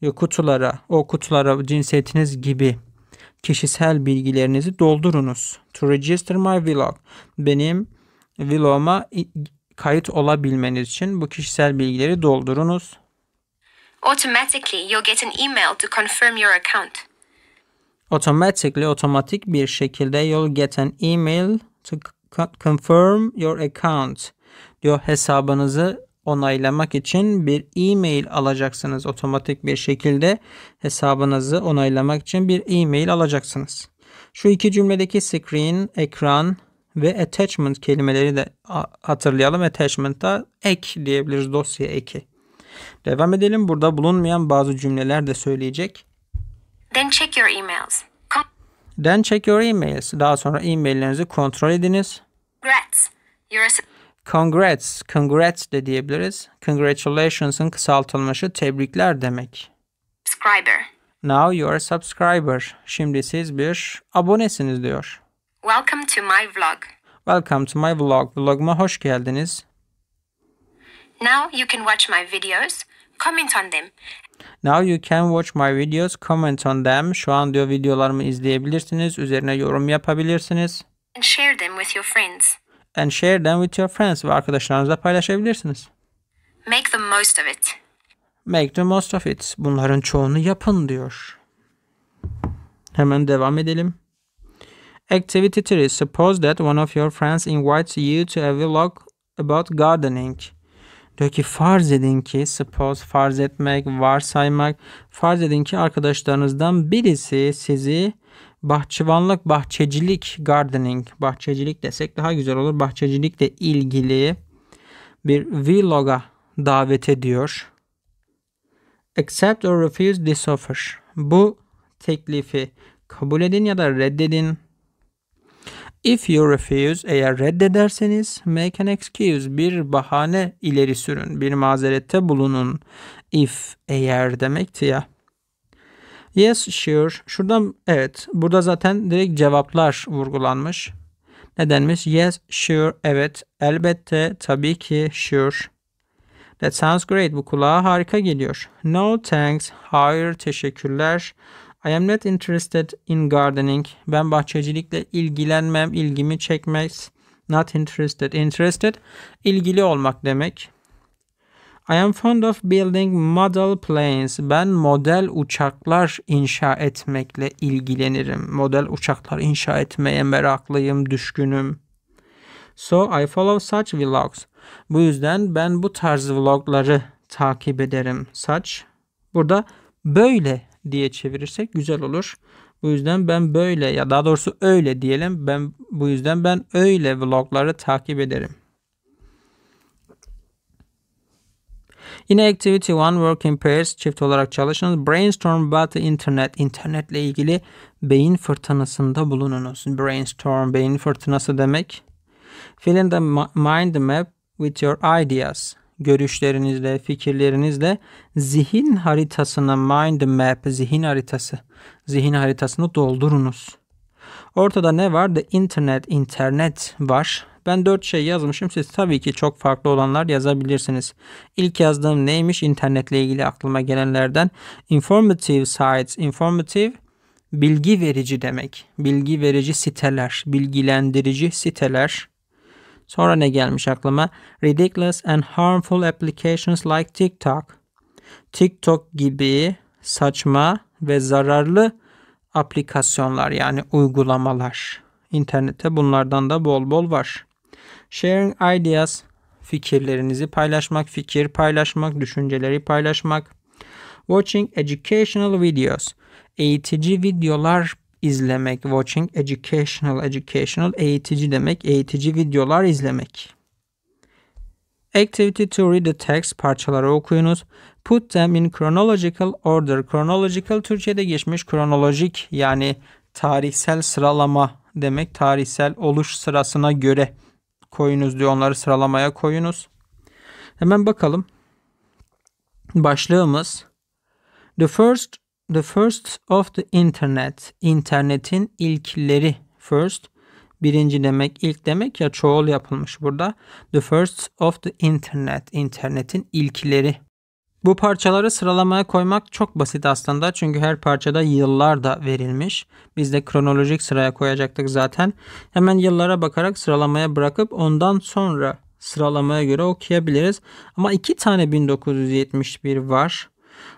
e, kutulara, o kutulara cinsiyetiniz gibi kişisel bilgilerinizi doldurunuz. To register my vlog. Benim vlog'uma kayıt olabilmeniz için bu kişisel bilgileri doldurunuz.
Automatically you'll get an email to confirm your account.
Automatically otomatik bir şekilde you'll get an email to confirm your account diyor hesabınızı onaylamak için bir e-mail alacaksınız. Otomatik bir şekilde hesabınızı onaylamak için bir e-mail alacaksınız. Şu iki cümledeki screen, ekran ve attachment kelimeleri de hatırlayalım. Attachment'a ek diyebiliriz dosya eki. Devam edelim. Burada bulunmayan bazı cümleler de söyleyecek.
Then check your emails.
Then check your emails. Daha sonra e-maillerinizi kontrol ediniz.
Congrats. You're a
Congrats, congrats de diyebiliriz. Congratulations'ın kısaltılmışı tebrikler demek. Subscriber. Now you are a subscriber. Şimdi siz bir abonesiniz diyor.
Welcome to my vlog.
Welcome to my vlog. Vloguma hoş geldiniz.
Now you can watch my videos, comment on them.
Now you can watch my videos, comment on them. Şu an diyor videolarımı izleyebilirsiniz, üzerine yorum yapabilirsiniz.
And share them with your friends
and share them with your friends ve arkadaşlarınızla paylaşabilirsiniz.
Make the most of it.
Make the most of it. Bunların çoğunu yapın diyor. Hemen devam edelim. Activity 3. Suppose that one of your friends invites you to a vlog about gardening. Diyor ki farz edin ki suppose farz etmek, varsaymak. Farz edin ki arkadaşlarınızdan birisi sizi bahçıvanlık, bahçecilik, gardening, bahçecilik desek daha güzel olur. Bahçecilikle ilgili bir vloga davet ediyor. Accept or refuse this offer. Bu teklifi kabul edin ya da reddedin. If you refuse, eğer reddederseniz make an excuse, bir bahane ileri sürün, bir mazerette bulunun. If, eğer demekti ya. Yes sure. Şuradan evet. Burada zaten direkt cevaplar vurgulanmış. Nedenmiş? Yes sure. Evet. Elbette. Tabii ki. Sure. That sounds great. Bu kulağa harika geliyor. No thanks. Hayır. Teşekkürler. I am not interested in gardening. Ben bahçecilikle ilgilenmem. ilgimi çekmez. Not interested. Interested ilgili olmak demek. I am fond of building model planes. Ben model uçaklar inşa etmekle ilgilenirim. Model uçaklar inşa etmeye meraklıyım, düşkünüm. So I follow such vlogs. Bu yüzden ben bu tarz vlogları takip ederim. Such. Burada böyle diye çevirirsek güzel olur. Bu yüzden ben böyle ya daha doğrusu öyle diyelim. Ben bu yüzden ben öyle vlogları takip ederim. Yine Activity 1 Working Pairs çift olarak çalışınız. Brainstorm about the Internet. internetle ilgili beyin fırtınasında bulununuz. Brainstorm beyin fırtınası demek. Fill in the mind map with your ideas. Görüşlerinizle, fikirlerinizle zihin haritasını, mind map, zihin haritası, zihin haritasını doldurunuz. Ortada ne var? The internet, internet var. Ben 4 şey yazmışım. Siz tabii ki çok farklı olanlar yazabilirsiniz. İlk yazdığım neymiş? İnternetle ilgili aklıma gelenlerden. Informative sites. Informative bilgi verici demek. Bilgi verici siteler, bilgilendirici siteler. Sonra ne gelmiş aklıma? Ridiculous and harmful applications like TikTok. TikTok gibi saçma ve zararlı aplikasyonlar yani uygulamalar. İnternette bunlardan da bol bol var. Sharing ideas fikirlerinizi paylaşmak, fikir paylaşmak, düşünceleri paylaşmak. Watching educational videos eğitici videolar izlemek. Watching educational educational eğitici demek. Eğitici videolar izlemek. Activity to read the text parçaları okuyunuz. Put them in chronological order. Chronological Türkçe'de geçmiş kronolojik yani tarihsel sıralama demek. Tarihsel oluş sırasına göre koyunuz diyor. Onları sıralamaya koyunuz. Hemen bakalım. Başlığımız The first the first of the internet. İnternetin ilkleri first birinci demek ilk demek ya çoğul yapılmış burada. The first of the internet. internetin ilkleri. Bu parçaları sıralamaya koymak çok basit aslında çünkü her parçada yıllar da verilmiş. Biz de kronolojik sıraya koyacaktık zaten. Hemen yıllara bakarak sıralamaya bırakıp ondan sonra sıralamaya göre okuyabiliriz. Ama iki tane 1971 var.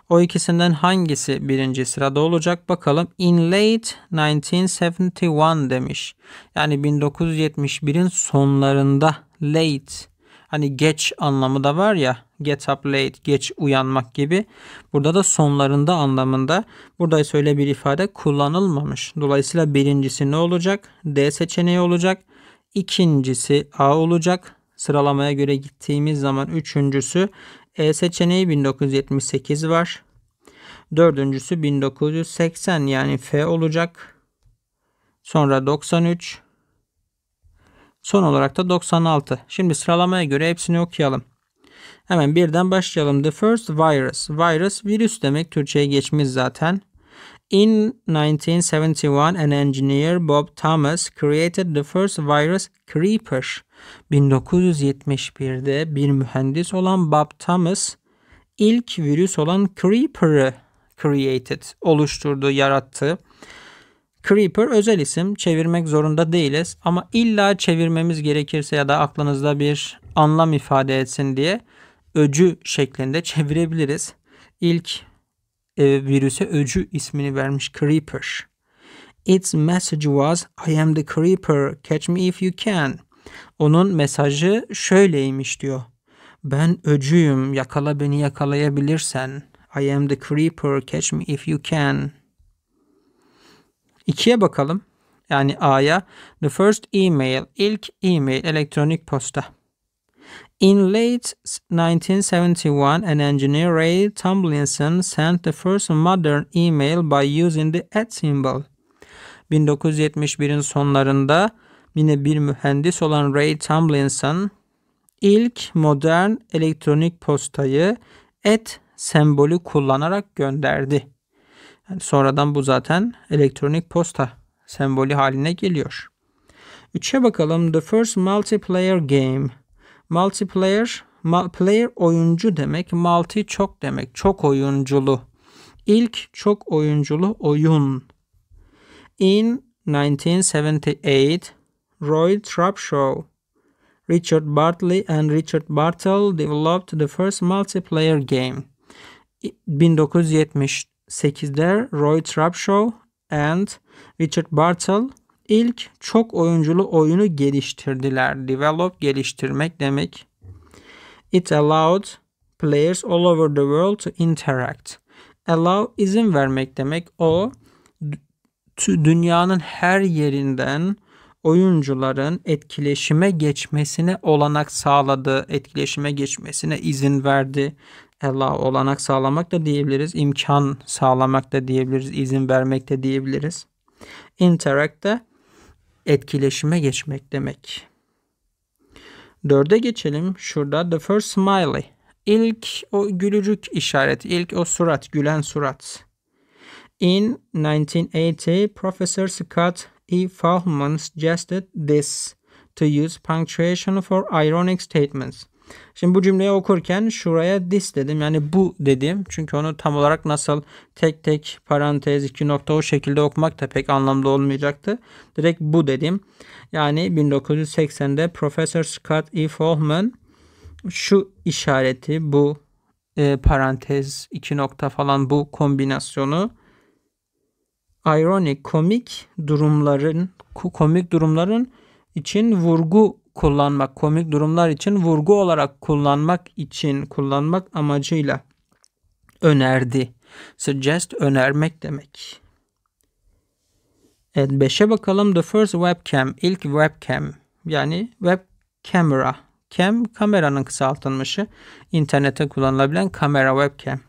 O ikisinden hangisi birinci sırada olacak bakalım. In late 1971 demiş. Yani 1971'in sonlarında late Hani geç anlamı da var ya get up late geç uyanmak gibi. Burada da sonlarında anlamında burada öyle bir ifade kullanılmamış. Dolayısıyla birincisi ne olacak? D seçeneği olacak. İkincisi A olacak. Sıralamaya göre gittiğimiz zaman üçüncüsü E seçeneği 1978 var. Dördüncüsü 1980 yani F olacak. Sonra 93, Son olarak da 96. Şimdi sıralamaya göre hepsini okuyalım. Hemen birden başlayalım. The first virus. Virus virüs demek Türkçe'ye geçmiş zaten. In 1971, an engineer Bob Thomas created the first virus Creeper. 1971'de bir mühendis olan Bob Thomas ilk virüs olan Creeper'ı created, oluşturdu, yarattı. Creeper özel isim çevirmek zorunda değiliz ama illa çevirmemiz gerekirse ya da aklınızda bir anlam ifade etsin diye öcü şeklinde çevirebiliriz. İlk e, virüse öcü ismini vermiş Creeper. Its message was I am the Creeper catch me if you can. Onun mesajı şöyleymiş diyor. Ben öcüyüm yakala beni yakalayabilirsen. I am the Creeper catch me if you can. 2'ye bakalım. Yani A'ya. The first email. ilk email, Elektronik posta. In late 1971, an engineer Ray Tomlinson sent the first modern email by using the at symbol. 1971'in sonlarında yine bir mühendis olan Ray Tomlinson ilk modern elektronik postayı et sembolü kullanarak gönderdi. Yani sonradan bu zaten elektronik posta sembolü haline geliyor. Üçe bakalım. The first multiplayer game. Multiplayer, player oyuncu demek. Multi çok demek. Çok oyunculu. İlk çok oyunculu oyun. In 1978, Roy Trapshaw, Richard Bartley and Richard Bartle developed the first multiplayer game. 1970 8'de Roy Trapshaw and Richard Bartle ilk çok oyunculu oyunu geliştirdiler. Develop geliştirmek demek. It allowed players all over the world to interact. Allow izin vermek demek. O dünyanın her yerinden oyuncuların etkileşime geçmesine olanak sağladı, etkileşime geçmesine izin verdi. Allah olanak sağlamak da diyebiliriz. imkan sağlamak da diyebiliriz. izin vermek de diyebiliriz. Interact de etkileşime geçmek demek. Dörde geçelim. Şurada the first smiley. İlk o gülücük işaret, ilk o surat, gülen surat. In 1980, Professor Scott E. Fahlman suggested this to use punctuation for ironic statements. Şimdi bu cümleyi okurken şuraya this dedim. Yani bu dedim. Çünkü onu tam olarak nasıl tek tek parantez iki nokta o şekilde okumak da pek anlamlı olmayacaktı. Direkt bu dedim. Yani 1980'de Professor Scott E. Follman şu işareti bu e, parantez iki nokta falan bu kombinasyonu ironik komik durumların komik durumların için vurgu kullanmak, komik durumlar için vurgu olarak kullanmak için kullanmak amacıyla önerdi. Suggest önermek demek. Evet 5'e bakalım. The first webcam, ilk webcam yani web camera. Cam kameranın kısaltılmışı. İnternette kullanılabilen kamera webcam.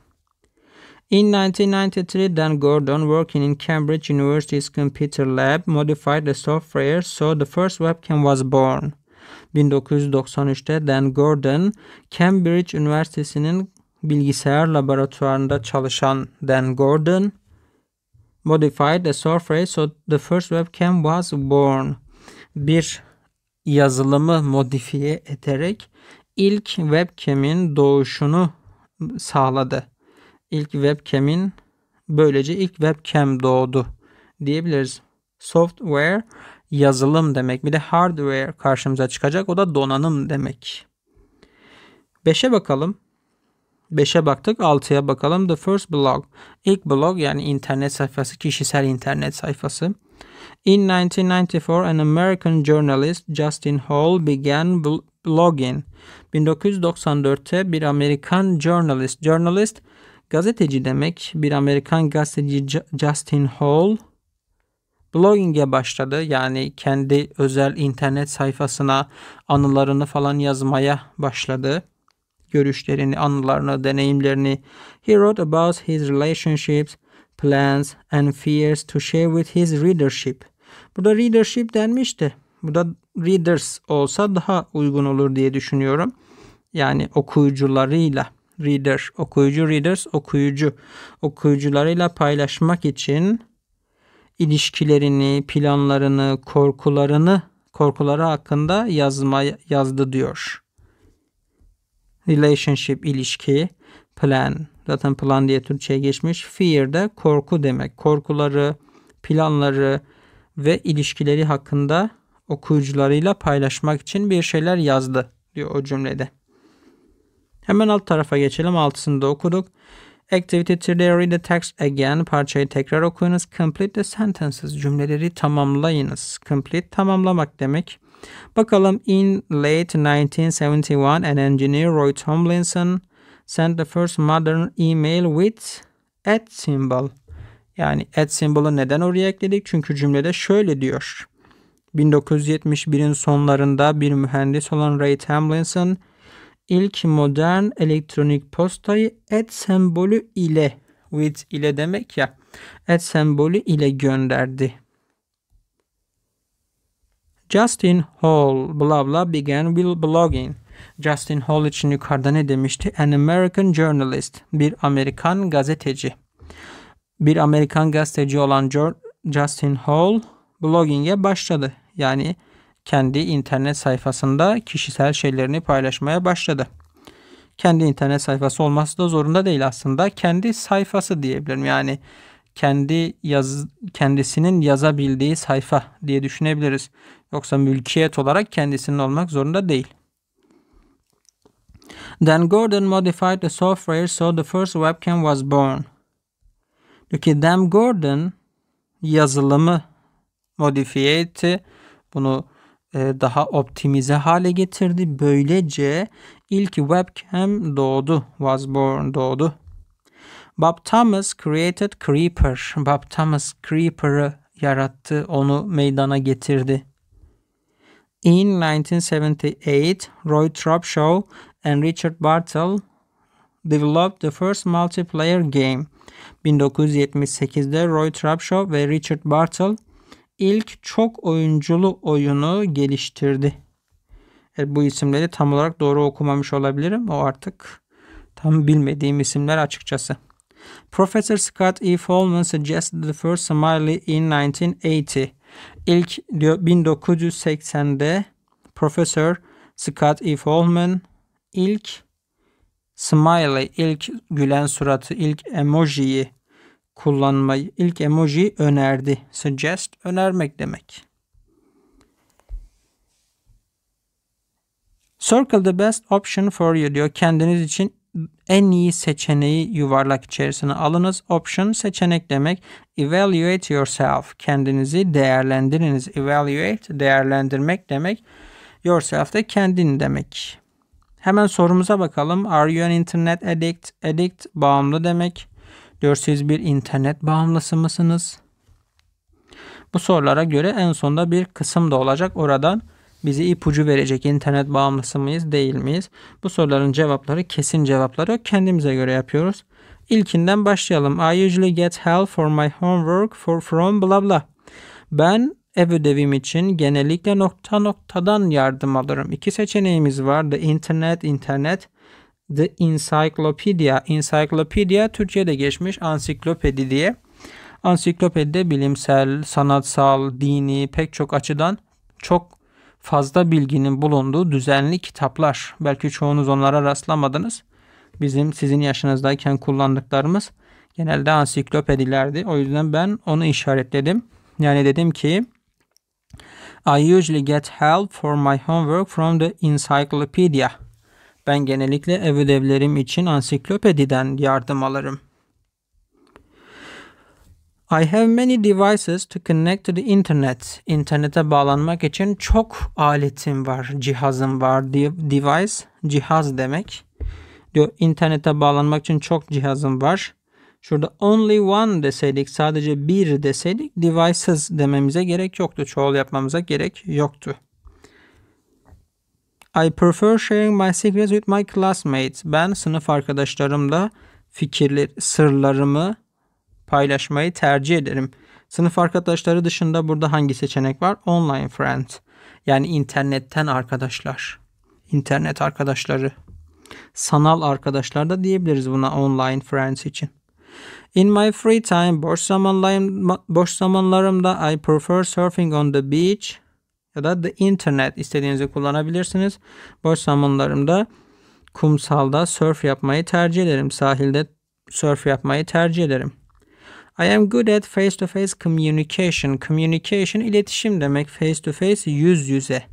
In 1993, Dan Gordon, working in Cambridge University's computer lab, modified the software so the first webcam was born. 1993'te Dan Gordon, Cambridge Üniversitesi'nin bilgisayar laboratuvarında çalışan Dan Gordon, modified the software so the first webcam was born. Bir yazılımı modifiye ederek ilk webcam'in doğuşunu sağladı. İlk webcam'in böylece ilk webcam doğdu diyebiliriz. Software yazılım demek. Bir de hardware karşımıza çıkacak. O da donanım demek. 5'e bakalım. 5'e baktık 6'ya bakalım. The first blog. İlk blog yani internet sayfası kişisel internet sayfası. In 1994 an American journalist Justin Hall began blogging. 1994'te bir Amerikan journalist. Journalist gazeteci demek. Bir Amerikan gazeteci Justin Hall blogging'e başladı. Yani kendi özel internet sayfasına anılarını falan yazmaya başladı. Görüşlerini, anılarını, deneyimlerini. He wrote about his relationships, plans and fears to share with his readership. Burada readership denmişti. Bu da readers olsa daha uygun olur diye düşünüyorum. Yani okuyucularıyla reader, okuyucu readers, okuyucu okuyucularıyla paylaşmak için ilişkilerini, planlarını, korkularını, korkuları hakkında yazma yazdı diyor. Relationship ilişki, plan. Zaten plan diye Türkçe'ye geçmiş. Fear de korku demek. Korkuları, planları ve ilişkileri hakkında okuyucularıyla paylaşmak için bir şeyler yazdı diyor o cümlede. Hemen alt tarafa geçelim. Altısını da okuduk. Activity 3'de read the text again. Parçayı tekrar okuyunuz. Complete the sentences. Cümleleri tamamlayınız. Complete tamamlamak demek. Bakalım in late 1971 an engineer Roy Tomlinson sent the first modern email with at symbol. Yani at symbol'u neden oraya ekledik? Çünkü cümlede şöyle diyor. 1971'in sonlarında bir mühendis olan Ray Tomlinson ilk modern elektronik postayı et sembolü ile with ile demek ya et sembolü ile gönderdi. Justin Hall bla bla began with blogging. Justin Hall için yukarıda ne demişti? An American journalist. Bir Amerikan gazeteci. Bir Amerikan gazeteci olan Justin Hall blogging'e başladı. Yani kendi internet sayfasında kişisel şeylerini paylaşmaya başladı. Kendi internet sayfası olması da zorunda değil aslında. Kendi sayfası diyebilirim. Yani kendi yaz kendisinin yazabildiği sayfa diye düşünebiliriz. Yoksa mülkiyet olarak kendisinin olmak zorunda değil. Then Gordon modified the software so the first webcam was born. Diyor ki Dan Gordon yazılımı modifiye etti. Bunu e, daha optimize hale getirdi. Böylece ilk webcam doğdu, was born doğdu. Bob Thomas created Creeper. Bob Thomas Creeper'ı yarattı, onu meydana getirdi. In 1978, Roy Trapshaw and Richard Bartle developed the first multiplayer game. 1978'de Roy Trapshaw ve Richard Bartle ilk çok oyunculu oyunu geliştirdi. E, bu isimleri tam olarak doğru okumamış olabilirim. O artık tam bilmediğim isimler açıkçası. Professor Scott E. Follman suggested the first smiley in 1980. İlk 1980'de Professor Scott E. Follman ilk smiley, ilk gülen suratı, ilk emojiyi kullanmayı. ilk emoji önerdi. Suggest önermek demek. Circle the best option for you diyor. Kendiniz için en iyi seçeneği yuvarlak içerisine alınız. Option seçenek demek. Evaluate yourself. Kendinizi değerlendiriniz. Evaluate değerlendirmek demek. Yourself de kendin demek. Hemen sorumuza bakalım. Are you an internet addict? Addict bağımlı demek. Diyor siz bir internet bağımlısı mısınız? Bu sorulara göre en sonda bir kısım da olacak. Oradan bize ipucu verecek internet bağımlısı mıyız değil miyiz? Bu soruların cevapları kesin cevapları kendimize göre yapıyoruz. İlkinden başlayalım. I usually get help for my homework for from bla bla. Ben ev ödevim için genellikle nokta noktadan yardım alırım. İki seçeneğimiz var. The internet, internet. The Encyclopedia. Encyclopedia Türkçe'de geçmiş ansiklopedi diye. Ansiklopedide bilimsel, sanatsal, dini pek çok açıdan çok fazla bilginin bulunduğu düzenli kitaplar. Belki çoğunuz onlara rastlamadınız. Bizim sizin yaşınızdayken kullandıklarımız genelde ansiklopedilerdi. O yüzden ben onu işaretledim. Yani dedim ki I usually get help for my homework from the encyclopedia. Ben genellikle ev ödevlerim için ansiklopediden yardım alırım. I have many devices to connect to the internet. İnternete bağlanmak için çok aletim var, cihazım var. Device, cihaz demek. Diyor, internete bağlanmak için çok cihazım var. Şurada only one deseydik, sadece bir deseydik devices dememize gerek yoktu. Çoğul yapmamıza gerek yoktu. I prefer sharing my secrets with my classmates. Ben sınıf arkadaşlarımla fikirler, sırlarımı paylaşmayı tercih ederim. Sınıf arkadaşları dışında burada hangi seçenek var? Online friends. Yani internetten arkadaşlar. İnternet arkadaşları. Sanal arkadaşlar da diyebiliriz buna online friends için. In my free time, boş zamanlarımda I prefer surfing on the beach ya da the internet istediğinizi kullanabilirsiniz. Boş zamanlarımda kumsalda surf yapmayı tercih ederim. Sahilde surf yapmayı tercih ederim. I am good at face to face communication. Communication iletişim demek. Face to face yüz yüze.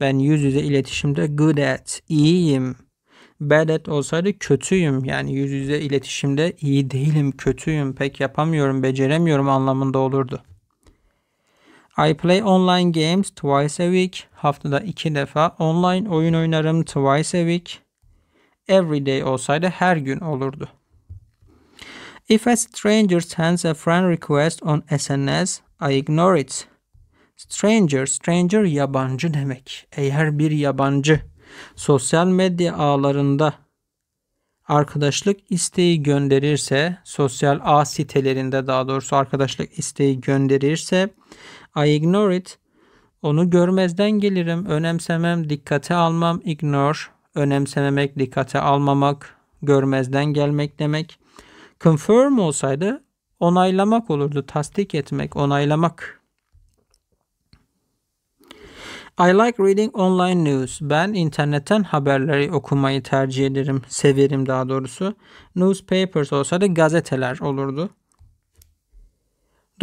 Ben yüz yüze iletişimde good at, iyiyim. Bad at olsaydı kötüyüm. Yani yüz yüze iletişimde iyi değilim, kötüyüm, pek yapamıyorum, beceremiyorum anlamında olurdu. I play online games twice a week. Haftada iki defa online oyun oynarım twice a week. Every day olsaydı her gün olurdu. If a stranger sends a friend request on SNS, I ignore it. Stranger, stranger yabancı demek. Eğer bir yabancı sosyal medya ağlarında arkadaşlık isteği gönderirse, sosyal ağ sitelerinde daha doğrusu arkadaşlık isteği gönderirse I ignore it. Onu görmezden gelirim, önemsemem, dikkate almam, ignore, önemsememek, dikkate almamak, görmezden gelmek demek. Confirm olsaydı onaylamak olurdu, tasdik etmek, onaylamak. I like reading online news. Ben internetten haberleri okumayı tercih ederim, severim daha doğrusu. Newspapers olsaydı gazeteler olurdu.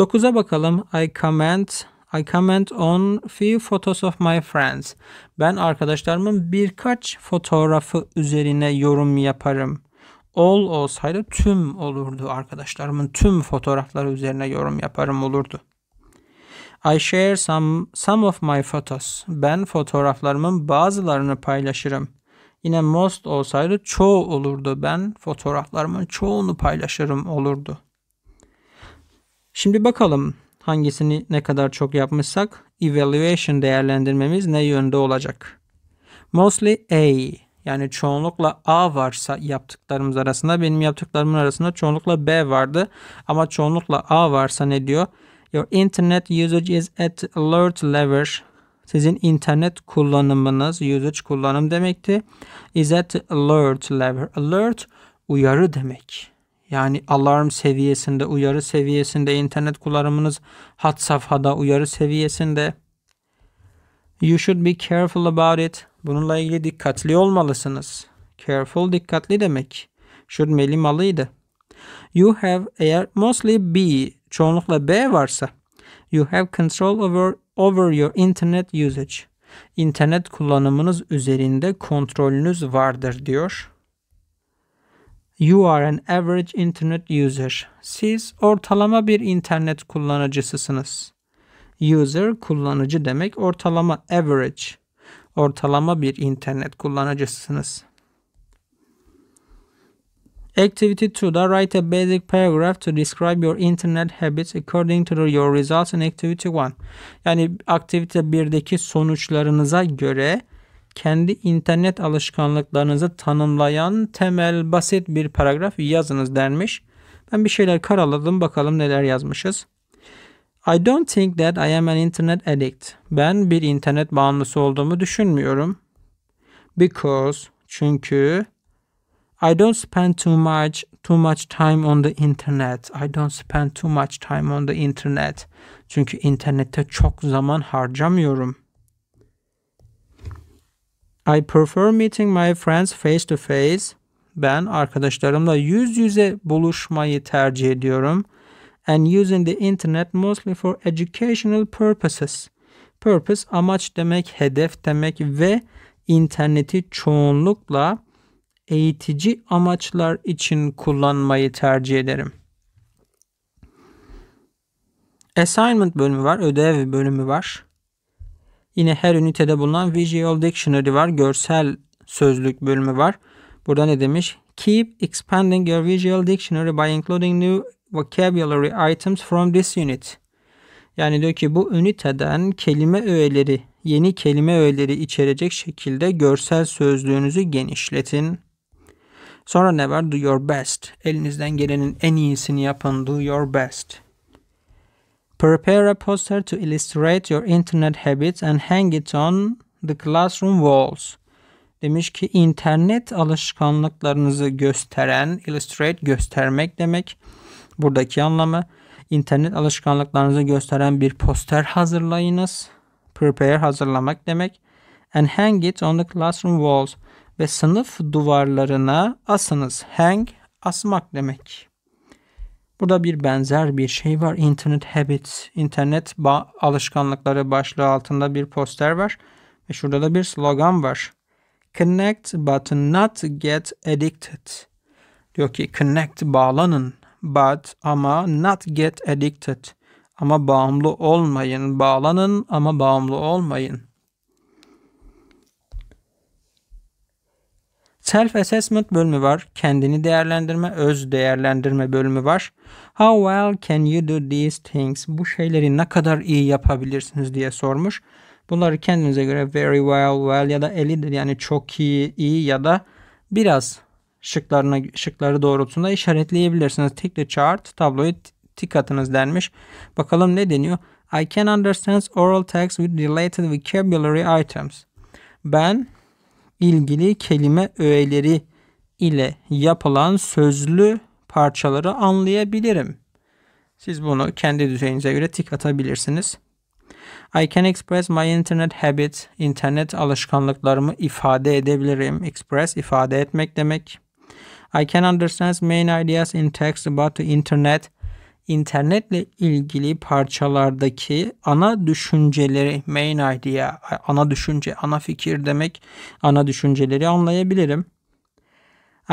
9'a bakalım. I comment I comment on few photos of my friends. Ben arkadaşlarımın birkaç fotoğrafı üzerine yorum yaparım. All olsaydı tüm olurdu arkadaşlarımın tüm fotoğrafları üzerine yorum yaparım olurdu. I share some some of my photos. Ben fotoğraflarımın bazılarını paylaşırım. Yine most olsaydı çoğu olurdu. Ben fotoğraflarımın çoğunu paylaşırım olurdu. Şimdi bakalım hangisini ne kadar çok yapmışsak evaluation değerlendirmemiz ne yönde olacak? Mostly A yani çoğunlukla A varsa yaptıklarımız arasında benim yaptıklarımın arasında çoğunlukla B vardı ama çoğunlukla A varsa ne diyor? Your internet usage is at alert level. Sizin internet kullanımınız, usage kullanım demekti. Is at alert level. Alert uyarı demek yani alarm seviyesinde, uyarı seviyesinde, internet kullanımınız hat safhada, uyarı seviyesinde. You should be careful about it. Bununla ilgili dikkatli olmalısınız. Careful dikkatli demek. Should meli malıydı. You have eğer mostly B çoğunlukla B varsa you have control over over your internet usage. İnternet kullanımınız üzerinde kontrolünüz vardır diyor. You are an average internet user. Siz ortalama bir internet kullanıcısısınız. User kullanıcı demek ortalama average. Ortalama bir internet kullanıcısısınız. Activity 2'da write a basic paragraph to describe your internet habits according to your results in activity 1. Yani aktivite 1'deki sonuçlarınıza göre kendi internet alışkanlıklarınızı tanımlayan temel basit bir paragraf yazınız denmiş. Ben bir şeyler karaladım bakalım neler yazmışız. I don't think that I am an internet addict. Ben bir internet bağımlısı olduğumu düşünmüyorum. Because çünkü I don't spend too much too much time on the internet. I don't spend too much time on the internet. Çünkü internette çok zaman harcamıyorum.'' I prefer meeting my friends face to face. Ben arkadaşlarımla yüz yüze buluşmayı tercih ediyorum. And using the internet mostly for educational purposes. Purpose amaç demek, hedef demek ve interneti çoğunlukla eğitici amaçlar için kullanmayı tercih ederim. Assignment bölümü var, ödev bölümü var. Yine her ünitede bulunan Visual Dictionary var. Görsel sözlük bölümü var. Burada ne demiş? Keep expanding your Visual Dictionary by including new vocabulary items from this unit. Yani diyor ki bu üniteden kelime öğeleri, yeni kelime öğeleri içerecek şekilde görsel sözlüğünüzü genişletin. Sonra ne var? Do your best. Elinizden gelenin en iyisini yapın. Do your best. Prepare a poster to illustrate your internet habits and hang it on the classroom walls. Demiş ki internet alışkanlıklarınızı gösteren, illustrate göstermek demek. Buradaki anlamı internet alışkanlıklarınızı gösteren bir poster hazırlayınız. Prepare hazırlamak demek. And hang it on the classroom walls. Ve sınıf duvarlarına asınız. Hang asmak demek. Burada bir benzer bir şey var. Internet Habits, internet ba- alışkanlıkları başlığı altında bir poster var. Ve şurada da bir slogan var. Connect but not get addicted. Diyor ki connect bağlanın but ama not get addicted. Ama bağımlı olmayın. Bağlanın ama bağımlı olmayın. Self assessment bölümü var. Kendini değerlendirme, öz değerlendirme bölümü var. How well can you do these things? Bu şeyleri ne kadar iyi yapabilirsiniz diye sormuş. Bunları kendinize göre very well, well ya da elidir yani çok iyi, iyi ya da biraz şıklarına şıkları doğrultusunda işaretleyebilirsiniz. Tick the chart, tabloyu tik atınız denmiş. Bakalım ne deniyor? I can understand oral text with related vocabulary items. Ben ilgili kelime öğeleri ile yapılan sözlü parçaları anlayabilirim. Siz bunu kendi düzeyinize göre tik atabilirsiniz. I can express my internet habits, internet alışkanlıklarımı ifade edebilirim. Express ifade etmek demek. I can understand main ideas in text about the internet internetle ilgili parçalardaki ana düşünceleri, main idea, ana düşünce, ana fikir demek, ana düşünceleri anlayabilirim.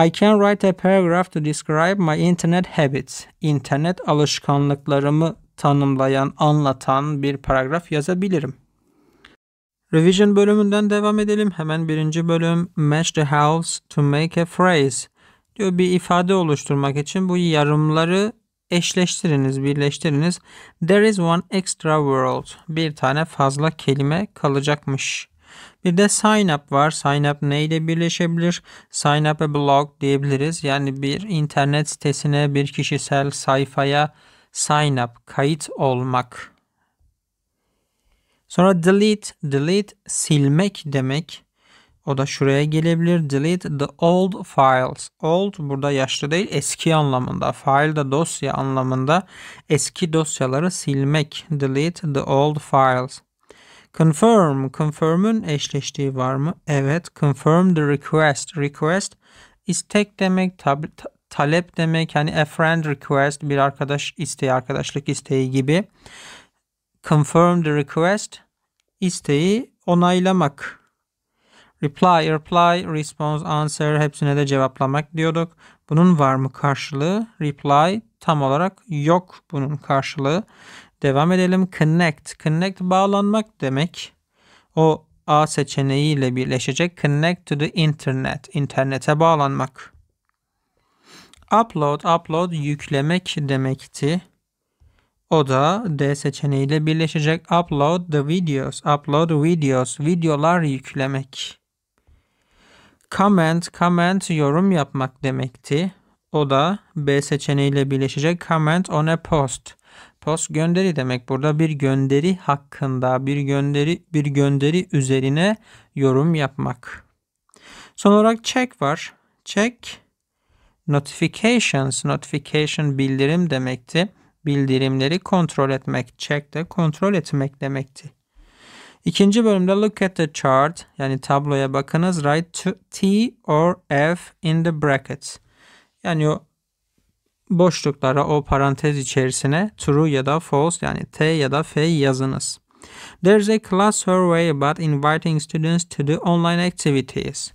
I can write a paragraph to describe my internet habits. İnternet alışkanlıklarımı tanımlayan, anlatan bir paragraf yazabilirim. Revision bölümünden devam edelim. Hemen birinci bölüm Match the house to make a phrase diyor bir ifade oluşturmak için bu yarımları eşleştiriniz, birleştiriniz. There is one extra world. Bir tane fazla kelime kalacakmış. Bir de sign up var. Sign up neyle birleşebilir? Sign up a blog diyebiliriz. Yani bir internet sitesine, bir kişisel sayfaya sign up, kayıt olmak. Sonra delete, delete silmek demek. O da şuraya gelebilir. Delete the old files. Old burada yaşlı değil eski anlamında. File da dosya anlamında. Eski dosyaları silmek. Delete the old files. Confirm. Confirm'ün eşleştiği var mı? Evet. Confirm the request. Request istek demek, tab talep demek. Yani a friend request bir arkadaş isteği, arkadaşlık isteği gibi. Confirm the request isteği onaylamak Reply, reply, response, answer hepsine de cevaplamak diyorduk. Bunun var mı karşılığı? Reply tam olarak yok bunun karşılığı. Devam edelim. Connect. Connect bağlanmak demek. O A seçeneğiyle birleşecek. Connect to the internet. İnternete bağlanmak. Upload. Upload yüklemek demekti. O da D seçeneğiyle birleşecek. Upload the videos. Upload videos. Videolar yüklemek. Comment, comment yorum yapmak demekti. O da B seçeneğiyle birleşecek. Comment on a post. Post gönderi demek. Burada bir gönderi hakkında, bir gönderi bir gönderi üzerine yorum yapmak. Son olarak check var. Check notifications, notification bildirim demekti. Bildirimleri kontrol etmek, check de kontrol etmek demekti. İkinci bölümde look at the chart yani tabloya bakınız. Write to T or F in the bracket. Yani o boşluklara o parantez içerisine true ya da false yani T ya da F yazınız. There's a class survey about inviting students to do online activities.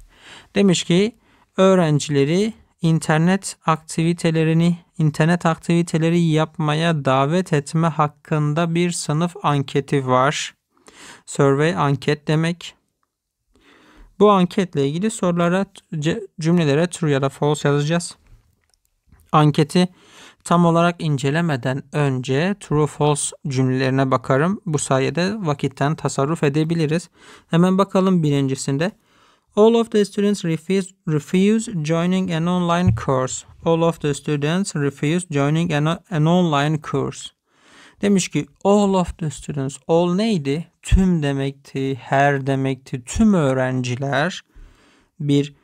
Demiş ki öğrencileri internet aktivitelerini internet aktiviteleri yapmaya davet etme hakkında bir sınıf anketi var. Survey anket demek. Bu anketle ilgili sorulara cümlelere true ya da false yazacağız. Anketi tam olarak incelemeden önce true false cümlelerine bakarım. Bu sayede vakitten tasarruf edebiliriz. Hemen bakalım birincisinde. All of the students refuse, refuse joining an online course. All of the students refuse joining an, an online course. Demiş ki all of the students. All neydi? Tüm demekti, her demekti. Tüm öğrenciler bir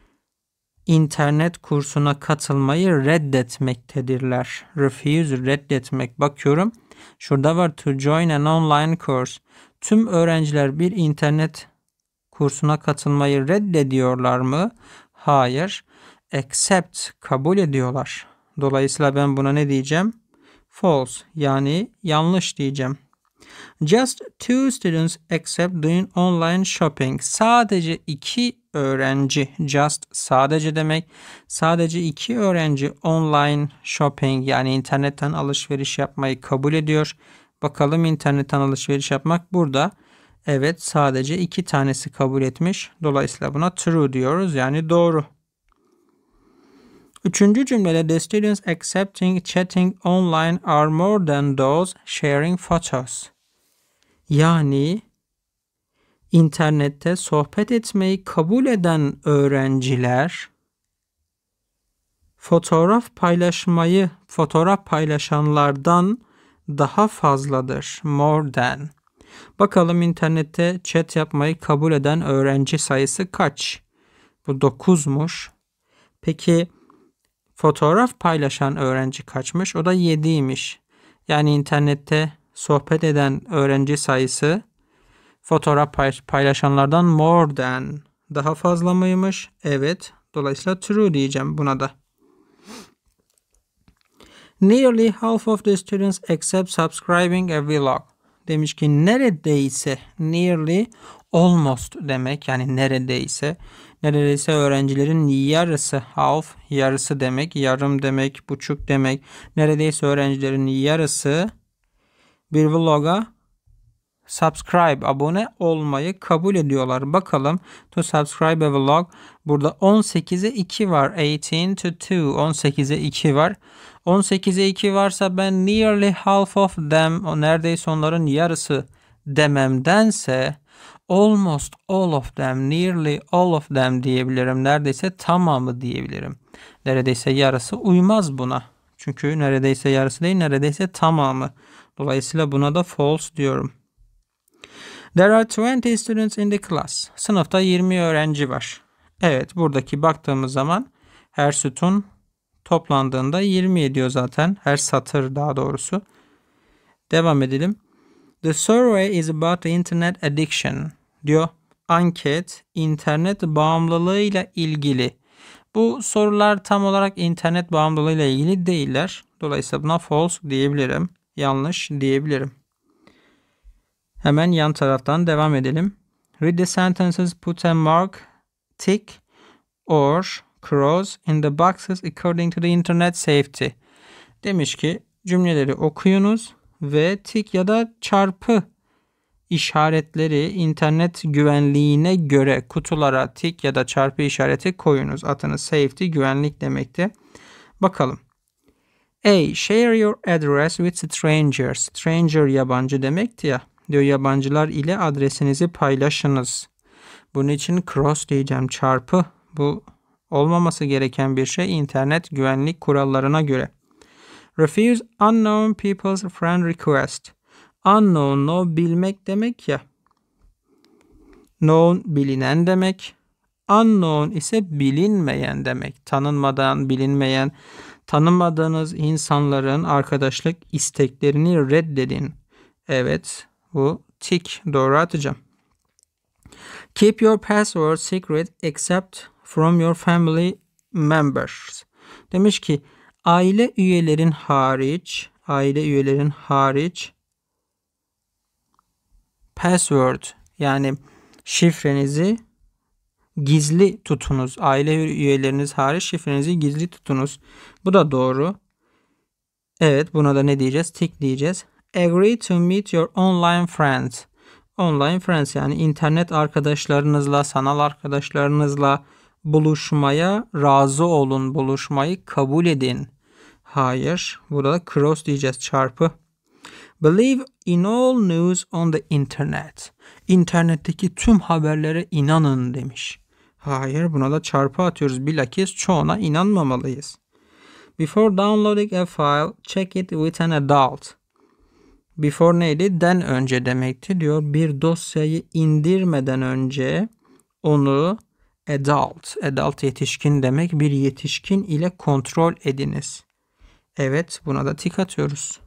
internet kursuna katılmayı reddetmektedirler. Refuse reddetmek. Bakıyorum şurada var to join an online course. Tüm öğrenciler bir internet kursuna katılmayı reddediyorlar mı? Hayır. Accept kabul ediyorlar. Dolayısıyla ben buna ne diyeceğim? false yani yanlış diyeceğim. Just two students accept doing online shopping. Sadece iki öğrenci. Just sadece demek. Sadece iki öğrenci online shopping yani internetten alışveriş yapmayı kabul ediyor. Bakalım internetten alışveriş yapmak burada. Evet sadece iki tanesi kabul etmiş. Dolayısıyla buna true diyoruz yani doğru. Üçüncü cümlede the students accepting chatting online are more than those sharing photos. Yani internette sohbet etmeyi kabul eden öğrenciler fotoğraf paylaşmayı fotoğraf paylaşanlardan daha fazladır. More than. Bakalım internette chat yapmayı kabul eden öğrenci sayısı kaç? Bu 9'muş. Peki Fotoğraf paylaşan öğrenci kaçmış? O da 7'ymiş. Yani internette sohbet eden öğrenci sayısı fotoğraf paylaşanlardan more than daha fazla mıymış? Evet. Dolayısıyla true diyeceğim buna da. Nearly half of the students accept subscribing a vlog demiş ki neredeyse nearly almost demek yani neredeyse neredeyse öğrencilerin yarısı half yarısı demek yarım demek buçuk demek neredeyse öğrencilerin yarısı bir vloga subscribe abone olmayı kabul ediyorlar. Bakalım to subscribe a vlog burada 18'e 2 var. 18 to 2 18'e 2 var. 18'e 2 varsa ben nearly half of them o neredeyse onların yarısı dememdense almost all of them, nearly all of them diyebilirim. Neredeyse tamamı diyebilirim. Neredeyse yarısı uymaz buna. Çünkü neredeyse yarısı değil, neredeyse tamamı. Dolayısıyla buna da false diyorum. There are 20 students in the class. Sınıfta 20 öğrenci var. Evet, buradaki baktığımız zaman her sütun Toplandığında 20 ediyor zaten. Her satır daha doğrusu. Devam edelim. The survey is about the internet addiction diyor. Anket internet bağımlılığıyla ilgili. Bu sorular tam olarak internet bağımlılığıyla ilgili değiller. Dolayısıyla buna false diyebilirim. Yanlış diyebilirim. Hemen yan taraftan devam edelim. Read the sentences, put a mark, tick or crows in the boxes according to the internet safety. Demiş ki cümleleri okuyunuz ve tik ya da çarpı işaretleri internet güvenliğine göre kutulara tik ya da çarpı işareti koyunuz. Atınız safety güvenlik demekti. Bakalım. A. Share your address with strangers. Stranger yabancı demekti ya. Diyor yabancılar ile adresinizi paylaşınız. Bunun için cross diyeceğim çarpı. Bu olmaması gereken bir şey internet güvenlik kurallarına göre. Refuse unknown people's friend request. Unknown no bilmek demek ya. Known bilinen demek. Unknown ise bilinmeyen demek. Tanınmadan bilinmeyen tanımadığınız insanların arkadaşlık isteklerini reddedin. Evet bu tik doğru atacağım. Keep your password secret except from your family members. Demiş ki aile üyelerin hariç, aile üyelerin hariç password yani şifrenizi gizli tutunuz. Aile üyeleriniz hariç şifrenizi gizli tutunuz. Bu da doğru. Evet buna da ne diyeceğiz? Tick diyeceğiz. Agree to meet your online friends. Online friends yani internet arkadaşlarınızla, sanal arkadaşlarınızla, buluşmaya razı olun, buluşmayı kabul edin. Hayır, burada cross diyeceğiz çarpı. Believe in all news on the internet. İnternetteki tüm haberlere inanın demiş. Hayır, buna da çarpı atıyoruz. Bilakis çoğuna inanmamalıyız. Before downloading a file, check it with an adult. Before neydi? Then önce demekti diyor. Bir dosyayı indirmeden önce onu adult. Adult yetişkin demek. Bir yetişkin ile kontrol ediniz. Evet buna da tik atıyoruz.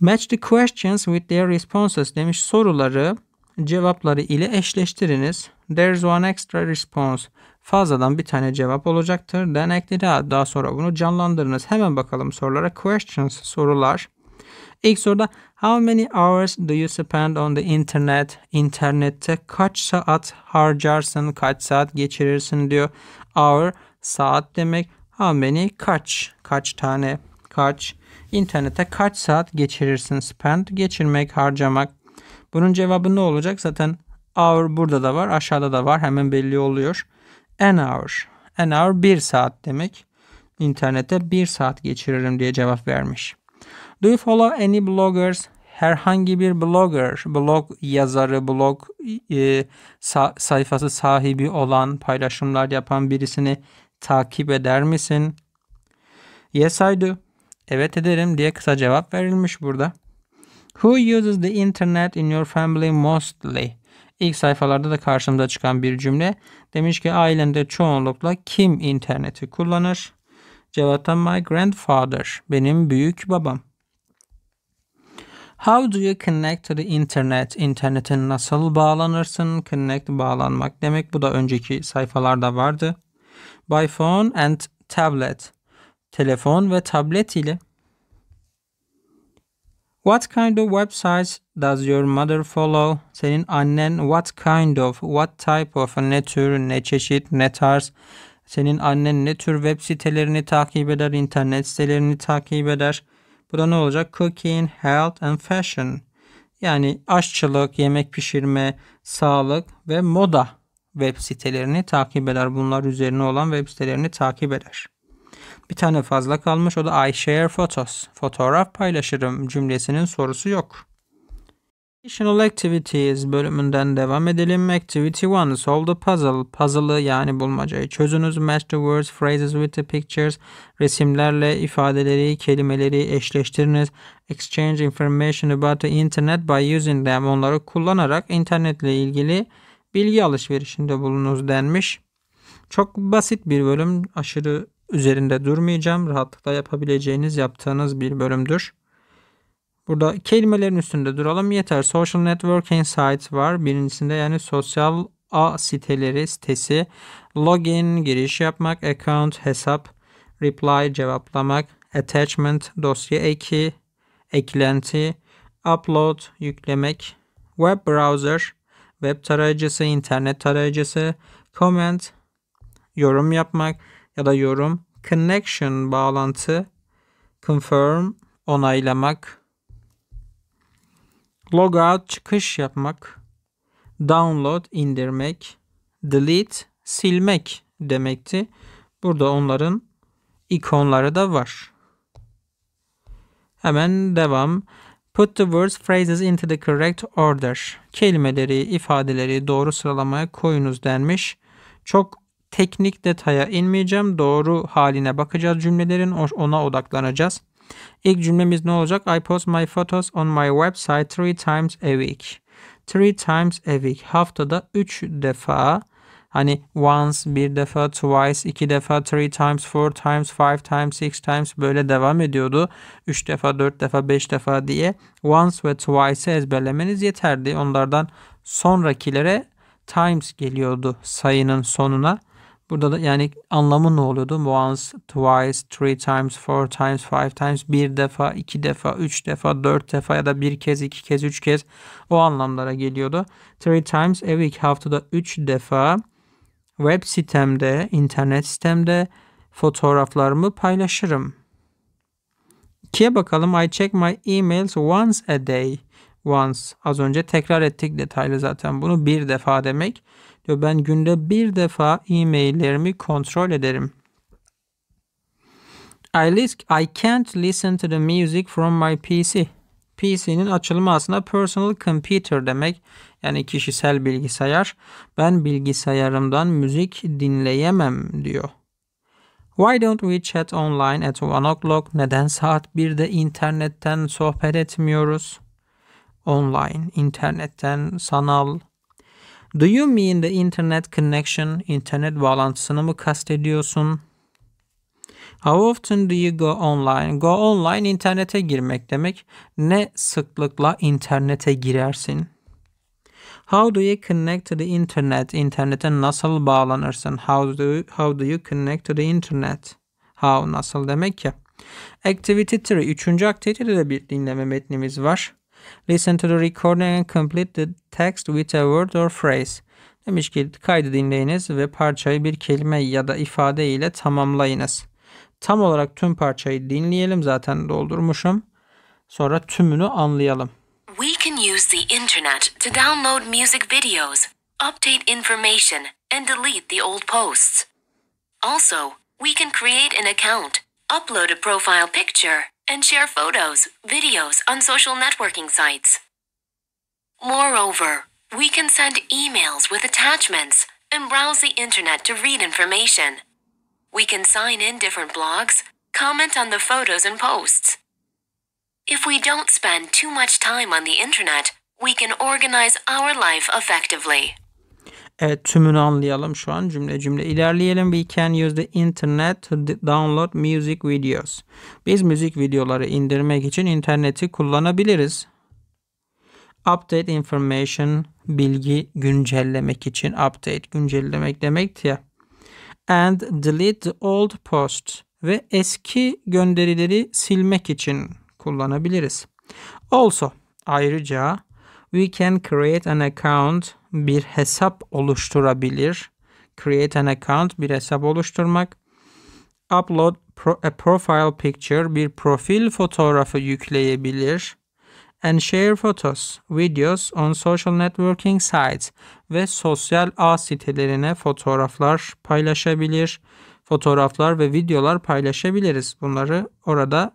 Match the questions with their responses demiş. Soruları cevapları ile eşleştiriniz. There's one extra response. Fazladan bir tane cevap olacaktır. Then act it out. Daha sonra bunu canlandırınız. Hemen bakalım sorulara. Questions sorular. İlk soruda how many hours do you spend on the internet? İnternette kaç saat harcarsın, kaç saat geçirirsin diyor. Hour saat demek. How many kaç? Kaç tane? Kaç? İnternette kaç saat geçirirsin? Spend geçirmek, harcamak. Bunun cevabı ne olacak? Zaten hour burada da var, aşağıda da var. Hemen belli oluyor. An hour. An hour bir saat demek. İnternette bir saat geçiririm diye cevap vermiş. Do you follow any bloggers? Herhangi bir blogger, blog yazarı, blog e, sa sayfası sahibi olan, paylaşımlar yapan birisini takip eder misin? Yes I do. Evet ederim diye kısa cevap verilmiş burada. Who uses the internet in your family mostly? İlk sayfalarda da karşımıza çıkan bir cümle. Demiş ki ailemde çoğunlukla kim interneti kullanır? Cevapta my grandfather, benim büyük babam. How do you connect to the internet? İnternete nasıl bağlanırsın? Connect bağlanmak demek. Bu da önceki sayfalarda vardı. By phone and tablet. Telefon ve tablet ile. What kind of websites does your mother follow? Senin annen what kind of, what type of, ne tür, ne çeşit, ne tarz. Senin annen ne tür web sitelerini takip eder, internet sitelerini takip eder. Bu da ne olacak? Cooking, health and fashion. Yani aşçılık, yemek pişirme, sağlık ve moda web sitelerini takip eder. Bunlar üzerine olan web sitelerini takip eder. Bir tane fazla kalmış o da I share photos. Fotoğraf paylaşırım cümlesinin sorusu yok. Additional Activities bölümünden devam edelim. Activity 1 Solve the Puzzle. Puzzle'ı yani bulmacayı çözünüz. Match the words, phrases with the pictures. Resimlerle ifadeleri, kelimeleri eşleştiriniz. Exchange information about the internet by using them. Onları kullanarak internetle ilgili bilgi alışverişinde bulunuz denmiş. Çok basit bir bölüm. Aşırı üzerinde durmayacağım. Rahatlıkla yapabileceğiniz, yaptığınız bir bölümdür. Burada kelimelerin üstünde duralım yeter. Social networking site var. Birincisinde yani sosyal a siteleri sitesi. Login giriş yapmak, account hesap, reply cevaplamak, attachment dosya eki, eklenti, upload yüklemek, web browser, web tarayıcısı, internet tarayıcısı, comment yorum yapmak ya da yorum, connection bağlantı, confirm onaylamak, logout çıkış yapmak, download indirmek, delete silmek demekti. Burada onların ikonları da var. Hemen devam. Put the words phrases into the correct order. Kelimeleri, ifadeleri doğru sıralamaya koyunuz denmiş. Çok teknik detaya inmeyeceğim. Doğru haline bakacağız cümlelerin ona odaklanacağız. İlk cümlemiz ne olacak? I post my photos on my website three times a week. Three times a week. Haftada üç defa Hani once bir defa, twice iki defa, three times, four times, five times, six times böyle devam ediyordu. Üç defa, dört defa, beş defa diye once ve twice'ı ezberlemeniz yeterdi. Onlardan sonrakilere times geliyordu sayının sonuna. Burada da yani anlamı ne oluyordu? Once, twice, three times, four times, five times, bir defa, iki defa, üç defa, dört defa ya da bir kez, iki kez, üç kez o anlamlara geliyordu. Three times a week haftada üç defa web sitemde, internet sitemde fotoğraflarımı paylaşırım. İkiye bakalım. I check my emails once a day. Once. Az önce tekrar ettik detaylı zaten bunu. Bir defa demek. Diyor ben günde bir defa e-maillerimi kontrol ederim. I, list, I can't listen to the music from my PC. PC'nin açılımı aslında personal computer demek. Yani kişisel bilgisayar. Ben bilgisayarımdan müzik dinleyemem diyor. Why don't we chat online at one o'clock? Neden saat 1'de internetten sohbet etmiyoruz? Online, internetten, sanal, Do you mean the internet connection, internet bağlantısını mı kastediyorsun? How often do you go online? Go online internete girmek demek. Ne sıklıkla internete girersin? How do you connect to the internet? İnternete nasıl bağlanırsın? How do you, how do you connect to the internet? How nasıl demek ki? Activity 3. Üçüncü aktivitede de bir dinleme metnimiz var. Listen to the recording and complete the text with a word or phrase. Demiş ki kaydı dinleyiniz ve parçayı bir kelime ya da ifade ile tamamlayınız. Tam olarak tüm parçayı dinleyelim zaten doldurmuşum. Sonra tümünü anlayalım.
We can use the internet to download music videos, update information and delete the old posts. Also, we can create an account, upload a profile picture and share photos, videos on social networking sites. Moreover, we can send emails with attachments and browse the internet to read information. We can sign in different blogs, comment on the photos and posts. If we don't spend too much time on the internet, we can organize our life effectively.
Evet tümünü anlayalım şu an cümle cümle ilerleyelim. We can use the internet to download music videos. Biz müzik videoları indirmek için interneti kullanabiliriz. Update information bilgi güncellemek için update güncellemek demekti ya. And delete the old post ve eski gönderileri silmek için kullanabiliriz. Also ayrıca we can create an account bir hesap oluşturabilir. Create an account bir hesap oluşturmak. Upload pro, a profile picture bir profil fotoğrafı yükleyebilir and share photos, videos on social networking sites ve sosyal ağ sitelerine fotoğraflar paylaşabilir. Fotoğraflar ve videolar paylaşabiliriz. Bunları orada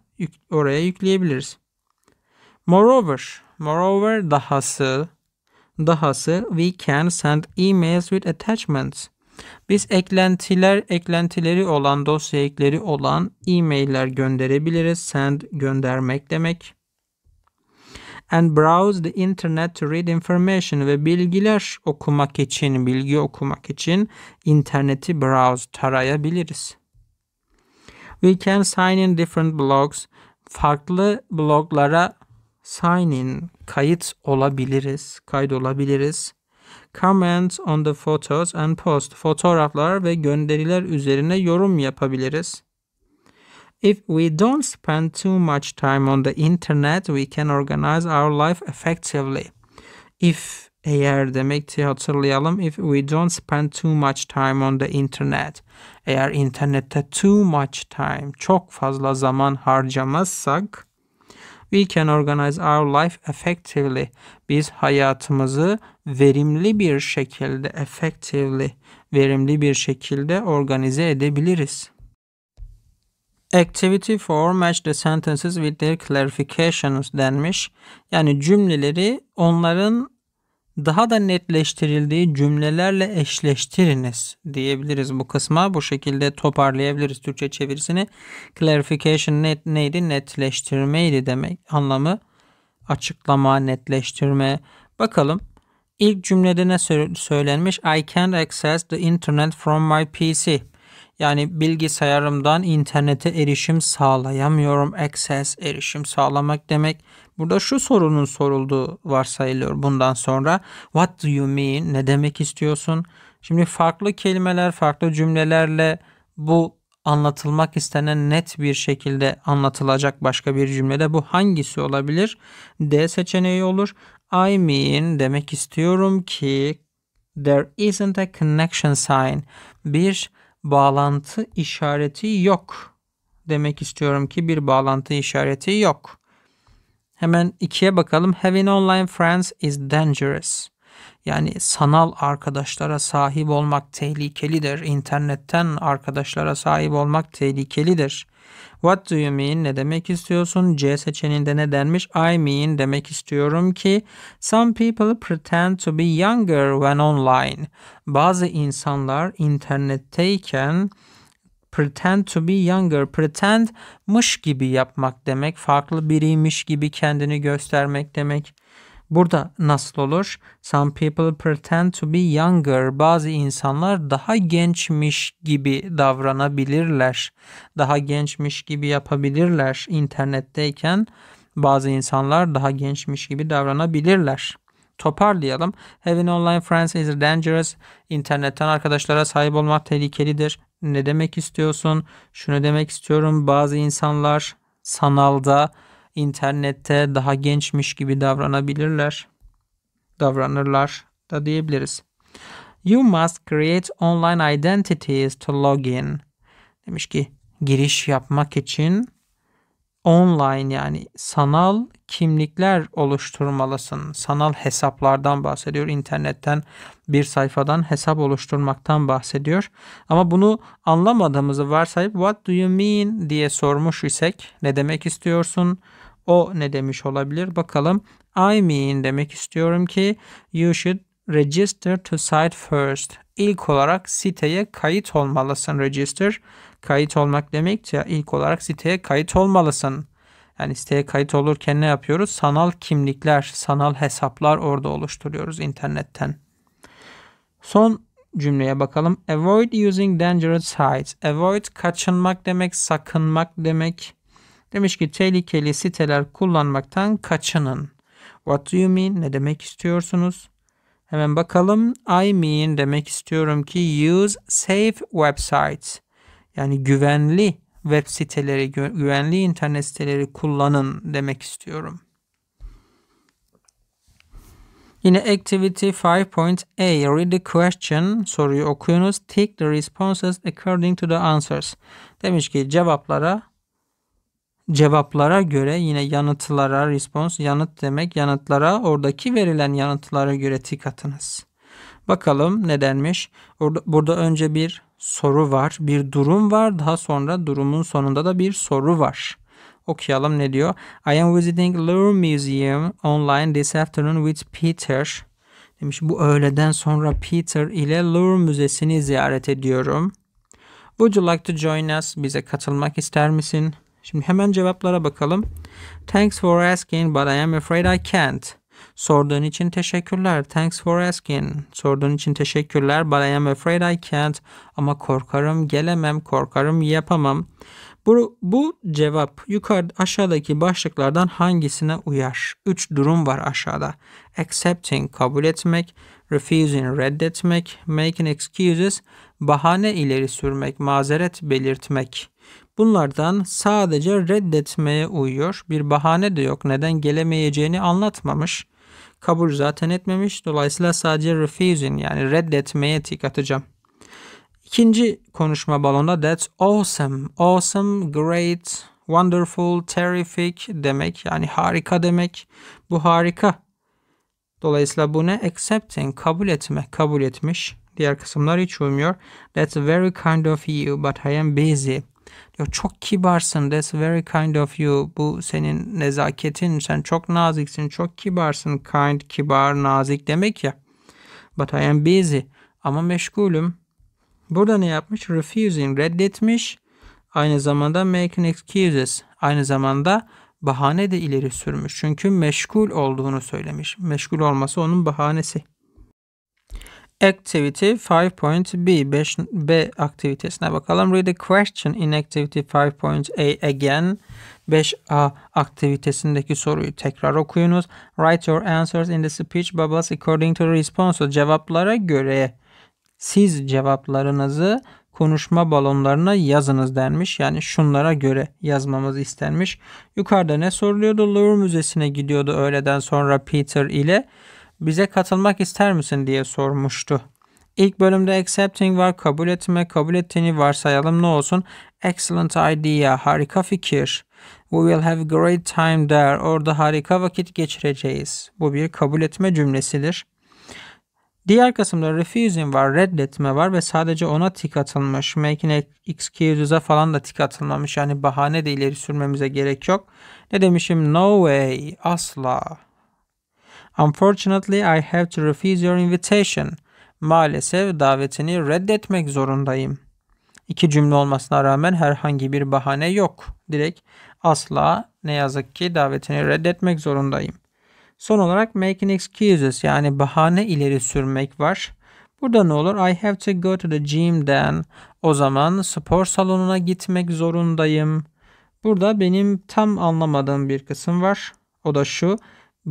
oraya yükleyebiliriz. Moreover, moreover dahası, dahası we can send emails with attachments. Biz eklentiler, eklentileri olan, dosya ekleri olan e-mailler gönderebiliriz. Send göndermek demek. And browse the internet to read information ve bilgiler okumak için, bilgi okumak için interneti browse tarayabiliriz. We can sign in different blogs. Farklı bloglara sign in, kayıt olabiliriz, kayıt olabiliriz comment on the photos and post fotoğraflar ve gönderiler üzerine yorum yapabiliriz. If we don't spend too much time on the internet, we can organize our life effectively. If eğer demekti hatırlayalım. If we don't spend too much time on the internet. Eğer internette too much time, çok fazla zaman harcamazsak we can organize our life effectively. Biz hayatımızı verimli bir şekilde, effectively, verimli bir şekilde organize edebiliriz. Activity 4 match the sentences with their clarifications denmiş. Yani cümleleri onların daha da netleştirildiği cümlelerle eşleştiriniz diyebiliriz bu kısma. Bu şekilde toparlayabiliriz Türkçe çevirisini. Clarification net, neydi? Netleştirmeydi demek anlamı. Açıklama, netleştirme. Bakalım İlk cümlede ne söylenmiş? I can't access the internet from my PC. Yani bilgisayarımdan internete erişim sağlayamıyorum. Access erişim sağlamak demek. Burada şu sorunun sorulduğu varsayılıyor bundan sonra. What do you mean? Ne demek istiyorsun? Şimdi farklı kelimeler, farklı cümlelerle bu anlatılmak istenen net bir şekilde anlatılacak başka bir cümlede bu hangisi olabilir? D seçeneği olur. I mean demek istiyorum ki there isn't a connection sign. Bir bağlantı işareti yok. Demek istiyorum ki bir bağlantı işareti yok. Hemen ikiye bakalım. Having online friends is dangerous. Yani sanal arkadaşlara sahip olmak tehlikelidir. İnternetten arkadaşlara sahip olmak tehlikelidir. What do you mean? Ne demek istiyorsun? C seçeneğinde ne denmiş? I mean demek istiyorum ki some people pretend to be younger when online. Bazı insanlar internetteyken pretend to be younger, pretend mış gibi yapmak demek, farklı biriymiş gibi kendini göstermek demek. Burada nasıl olur? Some people pretend to be younger. Bazı insanlar daha gençmiş gibi davranabilirler. Daha gençmiş gibi yapabilirler. İnternetteyken bazı insanlar daha gençmiş gibi davranabilirler. Toparlayalım. Having online friends is dangerous. İnternetten arkadaşlara sahip olmak tehlikelidir. Ne demek istiyorsun? Şunu demek istiyorum. Bazı insanlar sanalda internette daha gençmiş gibi davranabilirler. Davranırlar da diyebiliriz. You must create online identities to log in. Demiş ki giriş yapmak için online yani sanal kimlikler oluşturmalısın. Sanal hesaplardan bahsediyor. İnternetten bir sayfadan hesap oluşturmaktan bahsediyor. Ama bunu anlamadığımızı varsayıp what do you mean diye sormuş isek ne demek istiyorsun? O ne demiş olabilir? Bakalım. I mean demek istiyorum ki you should register to site first. İlk olarak siteye kayıt olmalısın. Register kayıt olmak demek ya ilk olarak siteye kayıt olmalısın. Yani siteye kayıt olurken ne yapıyoruz? Sanal kimlikler, sanal hesaplar orada oluşturuyoruz internetten. Son cümleye bakalım. Avoid using dangerous sites. Avoid kaçınmak demek, sakınmak demek. Demiş ki tehlikeli siteler kullanmaktan kaçının. What do you mean? Ne demek istiyorsunuz? Hemen bakalım. I mean demek istiyorum ki use safe websites. Yani güvenli web siteleri, güvenli internet siteleri kullanın demek istiyorum. Yine activity 5.a read the question soruyu okuyunuz. Tick the responses according to the answers. Demiş ki cevaplara cevaplara göre yine yanıtlara response yanıt demek yanıtlara oradaki verilen yanıtlara göre tik atınız. Bakalım nedenmiş? denmiş? Burada, burada önce bir soru var, bir durum var. Daha sonra durumun sonunda da bir soru var. Okuyalım ne diyor? I am visiting Louvre Museum online this afternoon with Peter. Demiş bu öğleden sonra Peter ile Louvre Müzesi'ni ziyaret ediyorum. Would you like to join us? Bize katılmak ister misin? Şimdi hemen cevaplara bakalım. Thanks for asking but I am afraid I can't. Sorduğun için teşekkürler. Thanks for asking. Sorduğun için teşekkürler. But I am afraid I can't. Ama korkarım gelemem, korkarım yapamam. Bu, bu cevap yukarı aşağıdaki başlıklardan hangisine uyar? Üç durum var aşağıda. Accepting, kabul etmek. Refusing, reddetmek. Making excuses, bahane ileri sürmek, mazeret belirtmek. Bunlardan sadece reddetmeye uyuyor. Bir bahane de yok. Neden gelemeyeceğini anlatmamış. Kabul zaten etmemiş. Dolayısıyla sadece refusing yani reddetmeye tik atacağım. İkinci konuşma balonda that's awesome, awesome, great, wonderful, terrific demek. Yani harika demek. Bu harika. Dolayısıyla bu ne? Accepting, kabul etme, kabul etmiş. Diğer kısımlar hiç uymuyor. That's very kind of you but I am busy. Diyor çok kibarsın. That's very kind of you. Bu senin nezaketin. Sen çok naziksin. Çok kibarsın. Kind, kibar, nazik demek ya. But I am busy. Ama meşgulüm. Burada ne yapmış? Refusing. Reddetmiş. Aynı zamanda making excuses. Aynı zamanda bahane de ileri sürmüş. Çünkü meşgul olduğunu söylemiş. Meşgul olması onun bahanesi. Activity 5.B 5B aktivitesine bakalım. Read the question in activity 5.A again. 5A aktivitesindeki soruyu tekrar okuyunuz. Write your answers in the speech bubbles according to the response. Cevaplara göre siz cevaplarınızı konuşma balonlarına yazınız denmiş. Yani şunlara göre yazmamız istenmiş. Yukarıda ne soruluyordu? Louvre Müzesi'ne gidiyordu öğleden sonra Peter ile bize katılmak ister misin diye sormuştu. İlk bölümde accepting var, kabul etme, kabul ettiğini varsayalım ne olsun? Excellent idea, harika fikir. We will have great time there. Orada harika vakit geçireceğiz. Bu bir kabul etme cümlesidir. Diğer kısımda refusing var, reddetme var ve sadece ona tik atılmış. Making excuses'a falan da tik atılmamış. Yani bahane de ileri sürmemize gerek yok. Ne demişim? No way, asla. Unfortunately, I have to refuse your invitation. Maalesef davetini reddetmek zorundayım. İki cümle olmasına rağmen herhangi bir bahane yok. Direkt asla ne yazık ki davetini reddetmek zorundayım. Son olarak making excuses yani bahane ileri sürmek var. Burada ne olur? I have to go to the gym then. O zaman spor salonuna gitmek zorundayım. Burada benim tam anlamadığım bir kısım var. O da şu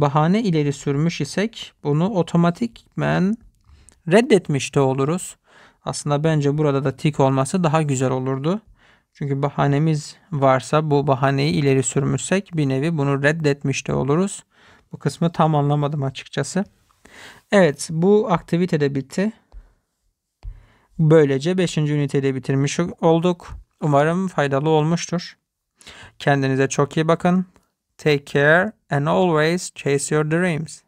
bahane ileri sürmüş isek bunu otomatikmen reddetmiş de oluruz. Aslında bence burada da tik olması daha güzel olurdu. Çünkü bahanemiz varsa bu bahaneyi ileri sürmüşsek bir nevi bunu reddetmiş de oluruz. Bu kısmı tam anlamadım açıkçası. Evet bu aktivite de bitti. Böylece 5. üniteyi de bitirmiş olduk. Umarım faydalı olmuştur. Kendinize çok iyi bakın. Take care and always chase your dreams.